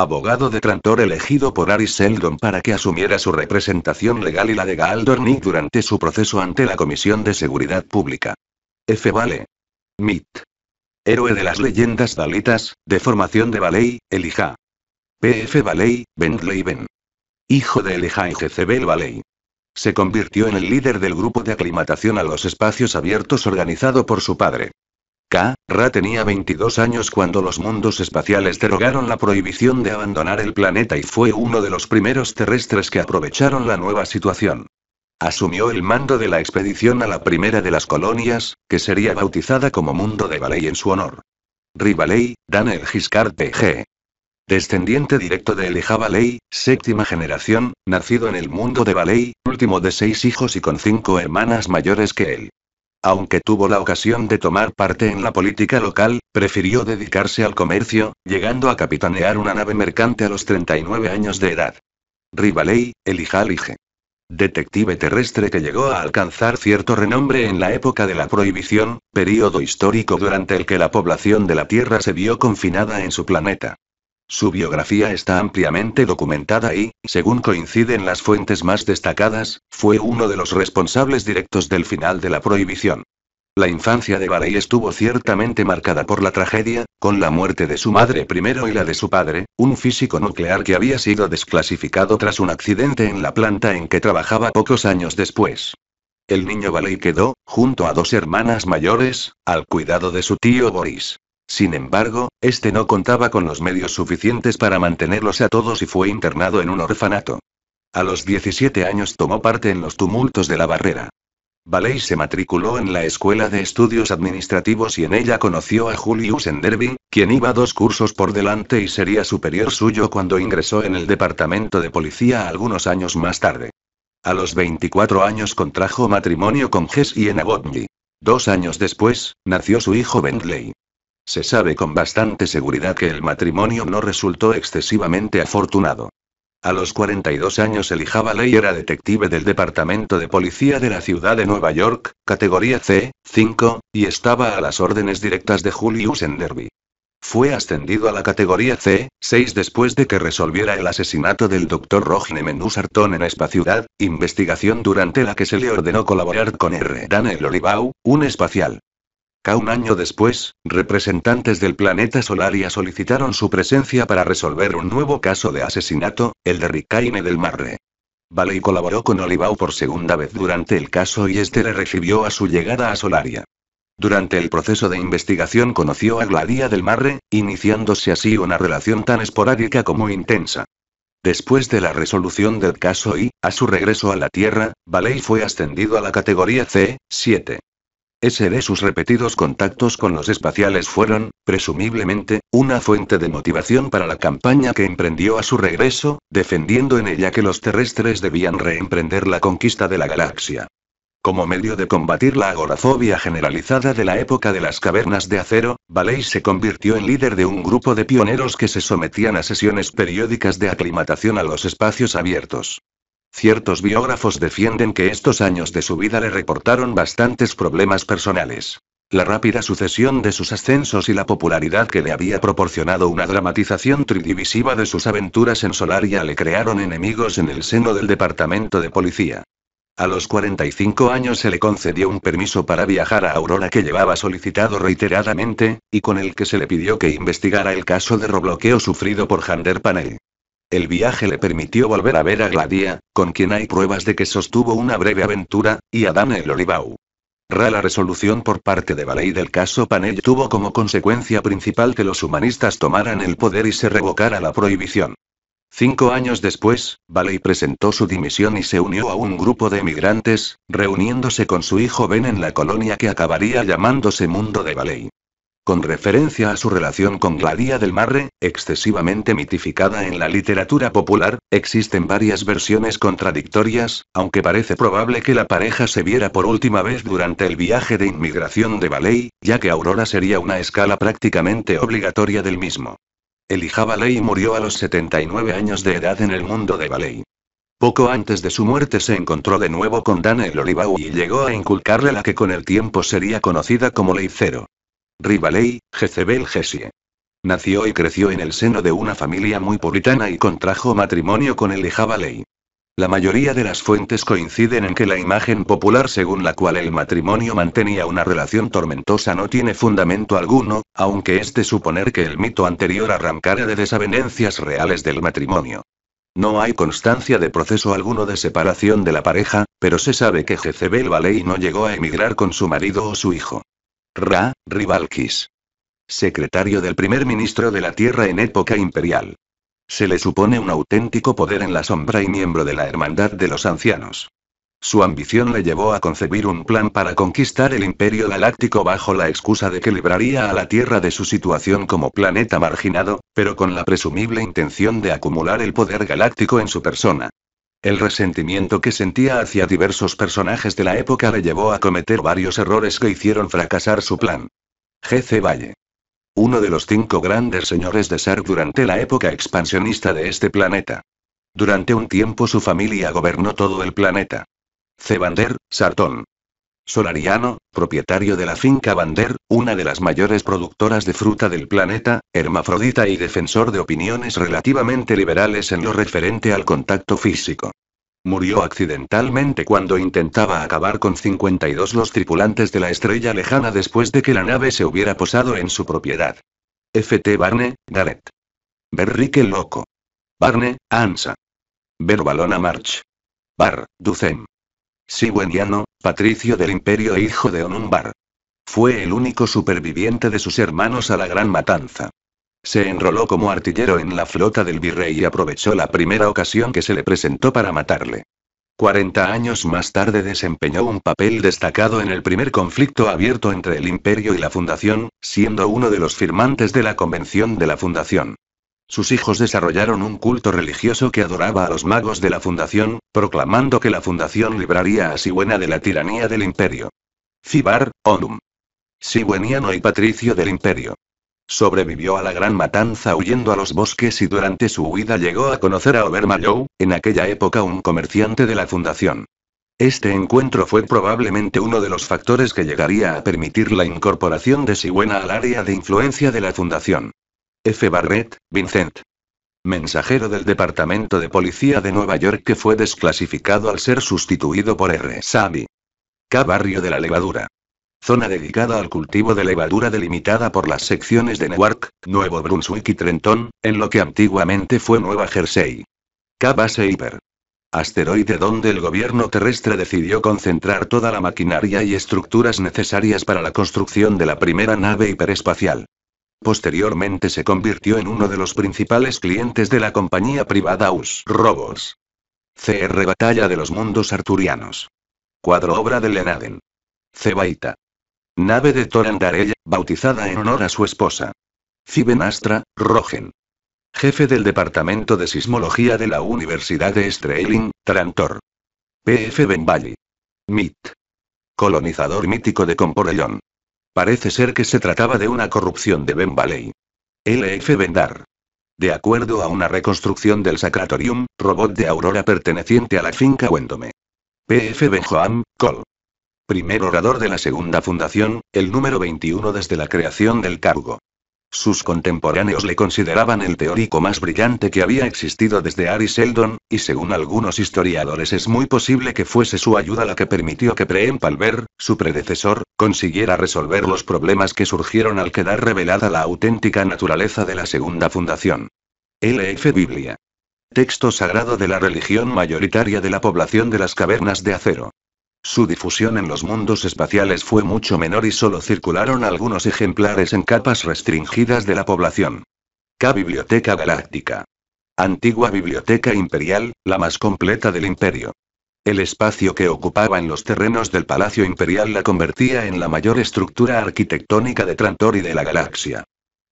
abogado de Trantor elegido por Aris Eldon para que asumiera su representación legal y la de Gaal durante su proceso ante la Comisión de Seguridad Pública. F. Vale. Mit. Héroe de las leyendas dalitas, de formación de Valei, Elijah. P. F. Baley, ben Hijo de Elijah y Jezebel Se convirtió en el líder del grupo de aclimatación a los espacios abiertos organizado por su padre. K. Ra tenía 22 años cuando los mundos espaciales derogaron la prohibición de abandonar el planeta y fue uno de los primeros terrestres que aprovecharon la nueva situación. Asumió el mando de la expedición a la primera de las colonias, que sería bautizada como Mundo de Baley en su honor. Rivaley, Daniel Giscard G. Descendiente directo de Elijah Valley, séptima generación, nacido en el mundo de Baley, último de seis hijos y con cinco hermanas mayores que él aunque tuvo la ocasión de tomar parte en la política local, prefirió dedicarse al comercio, llegando a capitanear una nave mercante a los 39 años de edad. Rivaley, elija Alige. Detective terrestre que llegó a alcanzar cierto renombre en la época de la prohibición, periodo histórico durante el que la población de la Tierra se vio confinada en su planeta. Su biografía está ampliamente documentada y, según coinciden las fuentes más destacadas, fue uno de los responsables directos del final de la prohibición. La infancia de Baley estuvo ciertamente marcada por la tragedia, con la muerte de su madre primero y la de su padre, un físico nuclear que había sido desclasificado tras un accidente en la planta en que trabajaba pocos años después. El niño Valey quedó, junto a dos hermanas mayores, al cuidado de su tío Boris. Sin embargo, este no contaba con los medios suficientes para mantenerlos a todos y fue internado en un orfanato. A los 17 años tomó parte en los tumultos de la barrera. Baley se matriculó en la Escuela de Estudios Administrativos y en ella conoció a Julius Enderby, quien iba dos cursos por delante y sería superior suyo cuando ingresó en el departamento de policía algunos años más tarde. A los 24 años contrajo matrimonio con y en Abodny. Dos años después, nació su hijo Bentley. Se sabe con bastante seguridad que el matrimonio no resultó excesivamente afortunado. A los 42 años Elijah Ley era detective del Departamento de Policía de la Ciudad de Nueva York, categoría C, 5, y estaba a las órdenes directas de Julius Enderby. Fue ascendido a la categoría C, 6 después de que resolviera el asesinato del Dr. Rogne Menusarton en Espaciudad, investigación durante la que se le ordenó colaborar con R. Daniel Olivau, un espacial un año después, representantes del planeta Solaria solicitaron su presencia para resolver un nuevo caso de asesinato, el de Ricaine del Marre. Valey colaboró con Olivao por segunda vez durante el caso y este le recibió a su llegada a Solaria. Durante el proceso de investigación conoció a Gladia del Marre, iniciándose así una relación tan esporádica como intensa. Después de la resolución del caso y, a su regreso a la Tierra, Valey fue ascendido a la categoría C, 7. Ese de sus repetidos contactos con los espaciales fueron, presumiblemente, una fuente de motivación para la campaña que emprendió a su regreso, defendiendo en ella que los terrestres debían reemprender la conquista de la galaxia. Como medio de combatir la agorafobia generalizada de la época de las cavernas de acero, Baley se convirtió en líder de un grupo de pioneros que se sometían a sesiones periódicas de aclimatación a los espacios abiertos. Ciertos biógrafos defienden que estos años de su vida le reportaron bastantes problemas personales. La rápida sucesión de sus ascensos y la popularidad que le había proporcionado una dramatización tridivisiva de sus aventuras en Solaria le crearon enemigos en el seno del departamento de policía. A los 45 años se le concedió un permiso para viajar a Aurora que llevaba solicitado reiteradamente, y con el que se le pidió que investigara el caso de robloqueo sufrido por Jander Panel. El viaje le permitió volver a ver a Gladia, con quien hay pruebas de que sostuvo una breve aventura, y a Daniel el Olivau. Rala resolución por parte de Baley del caso Panel tuvo como consecuencia principal que los humanistas tomaran el poder y se revocara la prohibición. Cinco años después, Baley presentó su dimisión y se unió a un grupo de emigrantes, reuniéndose con su hijo Ben en la colonia que acabaría llamándose Mundo de Baley con referencia a su relación con Gladia del Marre, excesivamente mitificada en la literatura popular, existen varias versiones contradictorias, aunque parece probable que la pareja se viera por última vez durante el viaje de inmigración de Baley, ya que Aurora sería una escala prácticamente obligatoria del mismo. Elijah Baley murió a los 79 años de edad en el mundo de Baley. Poco antes de su muerte se encontró de nuevo con Daniel Olivau y llegó a inculcarle la que con el tiempo sería conocida como Ley Cero. Ribaley, Jezebel Gesie. Nació y creció en el seno de una familia muy puritana y contrajo matrimonio con el Jabaley. La mayoría de las fuentes coinciden en que la imagen popular según la cual el matrimonio mantenía una relación tormentosa no tiene fundamento alguno, aunque es de suponer que el mito anterior arrancara de desavenencias reales del matrimonio. No hay constancia de proceso alguno de separación de la pareja, pero se sabe que Jezebel Valey no llegó a emigrar con su marido o su hijo. Ra, Rivalkis. Secretario del primer ministro de la Tierra en época imperial. Se le supone un auténtico poder en la sombra y miembro de la Hermandad de los Ancianos. Su ambición le llevó a concebir un plan para conquistar el Imperio Galáctico bajo la excusa de que libraría a la Tierra de su situación como planeta marginado, pero con la presumible intención de acumular el poder galáctico en su persona. El resentimiento que sentía hacia diversos personajes de la época le llevó a cometer varios errores que hicieron fracasar su plan. G.C. Valle. Uno de los cinco grandes señores de Sark durante la época expansionista de este planeta. Durante un tiempo su familia gobernó todo el planeta. Cebander, Sartón, Solariano, propietario de la finca Bander, una de las mayores productoras de fruta del planeta, hermafrodita y defensor de opiniones relativamente liberales en lo referente al contacto físico. Murió accidentalmente cuando intentaba acabar con 52 los tripulantes de la estrella lejana después de que la nave se hubiera posado en su propiedad. F.T. Barne, Garrett. Berrique Loco. Barne, Ansa. Balona March. Bar, Ducem. Sigüeniano, patricio del imperio e hijo de Onumbar. Fue el único superviviente de sus hermanos a la gran matanza. Se enroló como artillero en la flota del virrey y aprovechó la primera ocasión que se le presentó para matarle. 40 años más tarde desempeñó un papel destacado en el primer conflicto abierto entre el imperio y la fundación, siendo uno de los firmantes de la Convención de la Fundación. Sus hijos desarrollaron un culto religioso que adoraba a los magos de la Fundación, proclamando que la Fundación libraría a Sigüena de la tiranía del imperio. Cibar, Onum. Sigüeniano y patricio del imperio. Sobrevivió a la gran matanza huyendo a los bosques y durante su huida llegó a conocer a Obermallow, en aquella época un comerciante de la fundación. Este encuentro fue probablemente uno de los factores que llegaría a permitir la incorporación de Sigüena al área de influencia de la fundación. F. Barrett, Vincent. Mensajero del Departamento de Policía de Nueva York que fue desclasificado al ser sustituido por R. Sabi. K. Barrio de la Levadura. Zona dedicada al cultivo de levadura delimitada por las secciones de Newark, Nuevo Brunswick y Trenton, en lo que antiguamente fue Nueva Jersey. K. Base Hiper. Asteroide donde el gobierno terrestre decidió concentrar toda la maquinaria y estructuras necesarias para la construcción de la primera nave hiperespacial. Posteriormente se convirtió en uno de los principales clientes de la compañía privada US Robos. CR Batalla de los Mundos Arturianos. Cuadro obra de Lenaden. Cebaita. Nave de Torandarella, bautizada en honor a su esposa. Cibenastra, Rogen. Jefe del Departamento de Sismología de la Universidad de Streeling, Trantor. P.F. Benvalli. MIT. Colonizador mítico de Comporellón. Parece ser que se trataba de una corrupción de Ben Valley. L.F. Vendar. De acuerdo a una reconstrucción del Sacratorium, robot de Aurora perteneciente a la finca Wendome. P.F. Benjoam, Col. Primer orador de la segunda fundación, el número 21 desde la creación del cargo. Sus contemporáneos le consideraban el teórico más brillante que había existido desde Ari Seldon, y según algunos historiadores es muy posible que fuese su ayuda la que permitió que Preem Palver, su predecesor, consiguiera resolver los problemas que surgieron al quedar revelada la auténtica naturaleza de la segunda fundación. LF Biblia. Texto sagrado de la religión mayoritaria de la población de las cavernas de acero. Su difusión en los mundos espaciales fue mucho menor y solo circularon algunos ejemplares en capas restringidas de la población. K. Biblioteca Galáctica. Antigua Biblioteca Imperial, la más completa del imperio. El espacio que ocupaba en los terrenos del Palacio Imperial la convertía en la mayor estructura arquitectónica de Trantor y de la galaxia.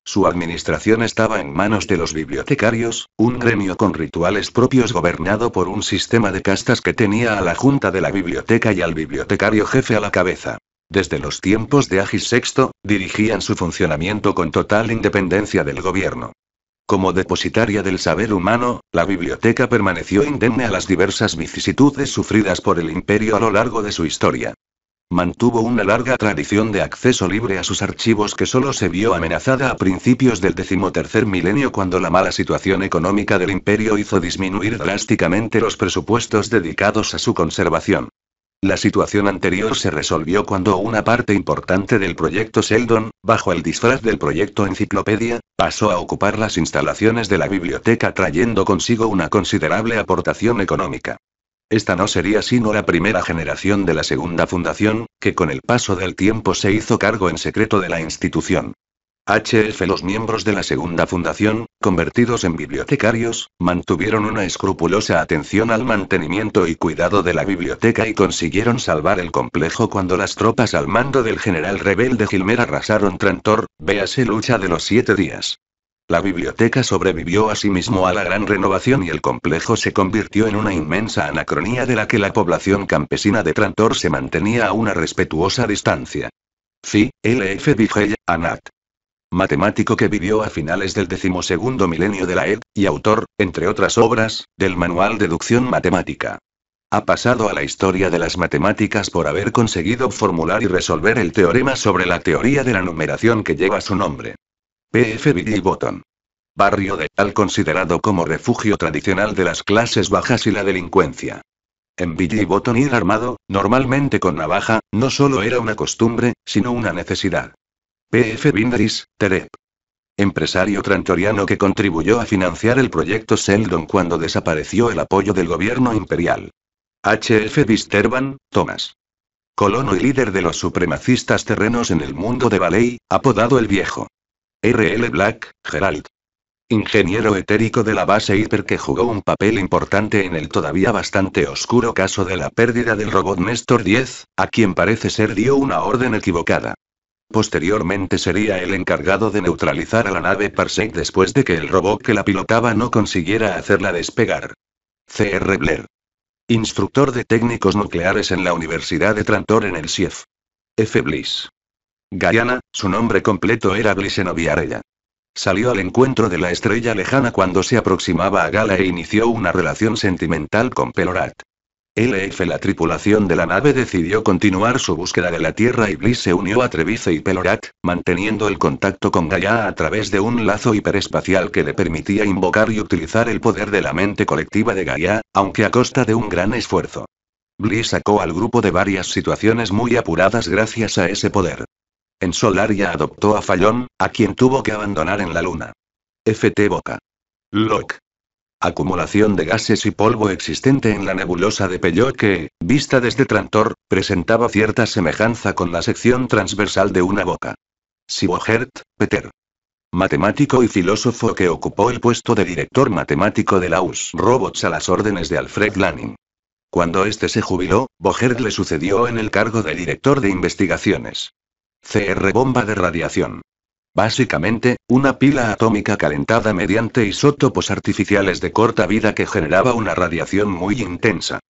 Su administración estaba en manos de los bibliotecarios, un gremio con rituales propios gobernado por un sistema de castas que tenía a la junta de la biblioteca y al bibliotecario jefe a la cabeza. Desde los tiempos de Agis VI, dirigían su funcionamiento con total independencia del gobierno. Como depositaria del saber humano, la biblioteca permaneció indemne a las diversas vicisitudes sufridas por el imperio a lo largo de su historia. Mantuvo una larga tradición de acceso libre a sus archivos que solo se vio amenazada a principios del decimotercer milenio cuando la mala situación económica del imperio hizo disminuir drásticamente los presupuestos dedicados a su conservación. La situación anterior se resolvió cuando una parte importante del proyecto Sheldon, bajo el disfraz del proyecto Enciclopedia, pasó a ocupar las instalaciones de la biblioteca trayendo consigo una considerable aportación económica. Esta no sería sino la primera generación de la segunda fundación, que con el paso del tiempo se hizo cargo en secreto de la institución. HF Los miembros de la segunda fundación, convertidos en bibliotecarios, mantuvieron una escrupulosa atención al mantenimiento y cuidado de la biblioteca y consiguieron salvar el complejo cuando las tropas al mando del general rebelde Gilmer arrasaron Trantor, véase lucha de los siete días. La biblioteca sobrevivió asimismo a la gran renovación y el complejo se convirtió en una inmensa anacronía de la que la población campesina de Trantor se mantenía a una respetuosa distancia. Fi, L.F. Vigel, Anat. Matemático que vivió a finales del decimosegundo milenio de la Ed, y autor, entre otras obras, del Manual Deducción Matemática. Ha pasado a la historia de las matemáticas por haber conseguido formular y resolver el teorema sobre la teoría de la numeración que lleva su nombre. P.F. Billy Bottom. Barrio de tal considerado como refugio tradicional de las clases bajas y la delincuencia. En Billy Bottom ir armado, normalmente con navaja, no solo era una costumbre, sino una necesidad. P.F. Binderis, Terep. Empresario trantoriano que contribuyó a financiar el proyecto Seldon cuando desapareció el apoyo del gobierno imperial. H.F. Bisterban, Thomas. Colono y líder de los supremacistas terrenos en el mundo de Baley, apodado el Viejo. R.L. Black, Gerald. Ingeniero etérico de la base Hiper que jugó un papel importante en el todavía bastante oscuro caso de la pérdida del robot Nestor 10, a quien parece ser dio una orden equivocada. Posteriormente sería el encargado de neutralizar a la nave Parsec después de que el robot que la pilotaba no consiguiera hacerla despegar. C.R. Blair. Instructor de técnicos nucleares en la Universidad de Trantor en el SIEF. F. Bliss. Gayana, su nombre completo era Blissenoviarella. Salió al encuentro de la estrella lejana cuando se aproximaba a Gala e inició una relación sentimental con Pelorat. LF La tripulación de la nave decidió continuar su búsqueda de la Tierra y Bliss se unió a Trevice y Pelorat, manteniendo el contacto con Gaia a través de un lazo hiperespacial que le permitía invocar y utilizar el poder de la mente colectiva de Gaia, aunque a costa de un gran esfuerzo. Bliss sacó al grupo de varias situaciones muy apuradas gracias a ese poder. En Solaria adoptó a Fallon, a quien tuvo que abandonar en la Luna. FT Boca. Locke. Acumulación de gases y polvo existente en la nebulosa de Pelló que, vista desde Trantor, presentaba cierta semejanza con la sección transversal de una boca. Bohert, Peter. Matemático y filósofo que ocupó el puesto de director matemático de la US Robots a las órdenes de Alfred Lanning. Cuando este se jubiló, Bogert le sucedió en el cargo de director de investigaciones. CR bomba de radiación. Básicamente, una pila atómica calentada mediante isótopos artificiales de corta vida que generaba una radiación muy intensa.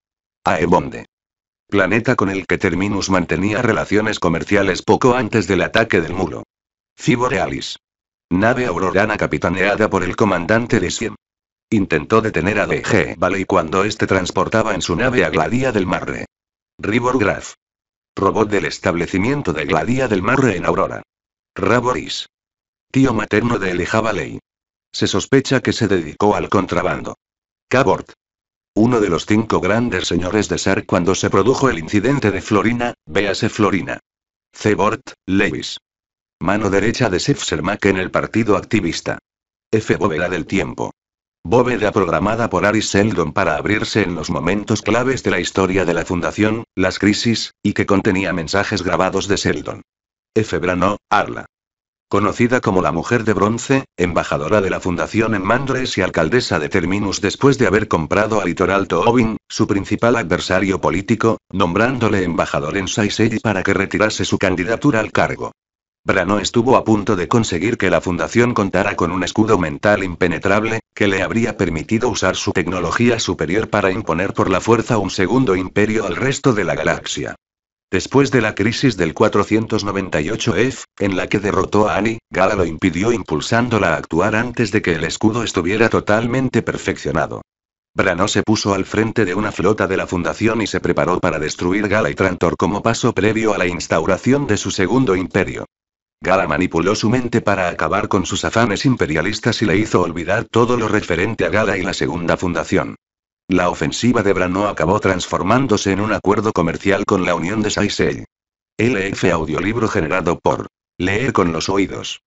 Aebonde. Planeta con el que Terminus mantenía relaciones comerciales poco antes del ataque del muro. Ciborealis. Nave aurorana capitaneada por el comandante de Siem. Intentó detener a DG Valley cuando este transportaba en su nave a Gladia del Marre. Riborgraf. Robot del establecimiento de Gladia del Marre en Aurora. Raboris. Tío materno de Elijah Se sospecha que se dedicó al contrabando. Cabort. Uno de los cinco grandes señores de Sar cuando se produjo el incidente de Florina, véase Florina. Cebort, Lewis. Mano derecha de Sef Sermak en el Partido Activista. F. Bóveda del Tiempo. Bóveda programada por Aris Seldon para abrirse en los momentos claves de la historia de la Fundación, las crisis, y que contenía mensajes grabados de Seldon. Efebrano, Arla. Conocida como la Mujer de Bronce, embajadora de la Fundación en Mandres y alcaldesa de Terminus después de haber comprado a Litoral Tobin, su principal adversario político, nombrándole embajador en Saisei para que retirase su candidatura al cargo. Brano estuvo a punto de conseguir que la fundación contara con un escudo mental impenetrable, que le habría permitido usar su tecnología superior para imponer por la fuerza un segundo imperio al resto de la galaxia. Después de la crisis del 498F, en la que derrotó a Annie, Gala lo impidió impulsándola a actuar antes de que el escudo estuviera totalmente perfeccionado. Brano se puso al frente de una flota de la Fundación y se preparó para destruir Gala y Trantor como paso previo a la instauración de su segundo imperio. Gala manipuló su mente para acabar con sus afanes imperialistas y le hizo olvidar todo lo referente a Gala y la Segunda Fundación. La ofensiva de Brano acabó transformándose en un acuerdo comercial con la Unión de Saisei. LF Audiolibro generado por Leer con los oídos.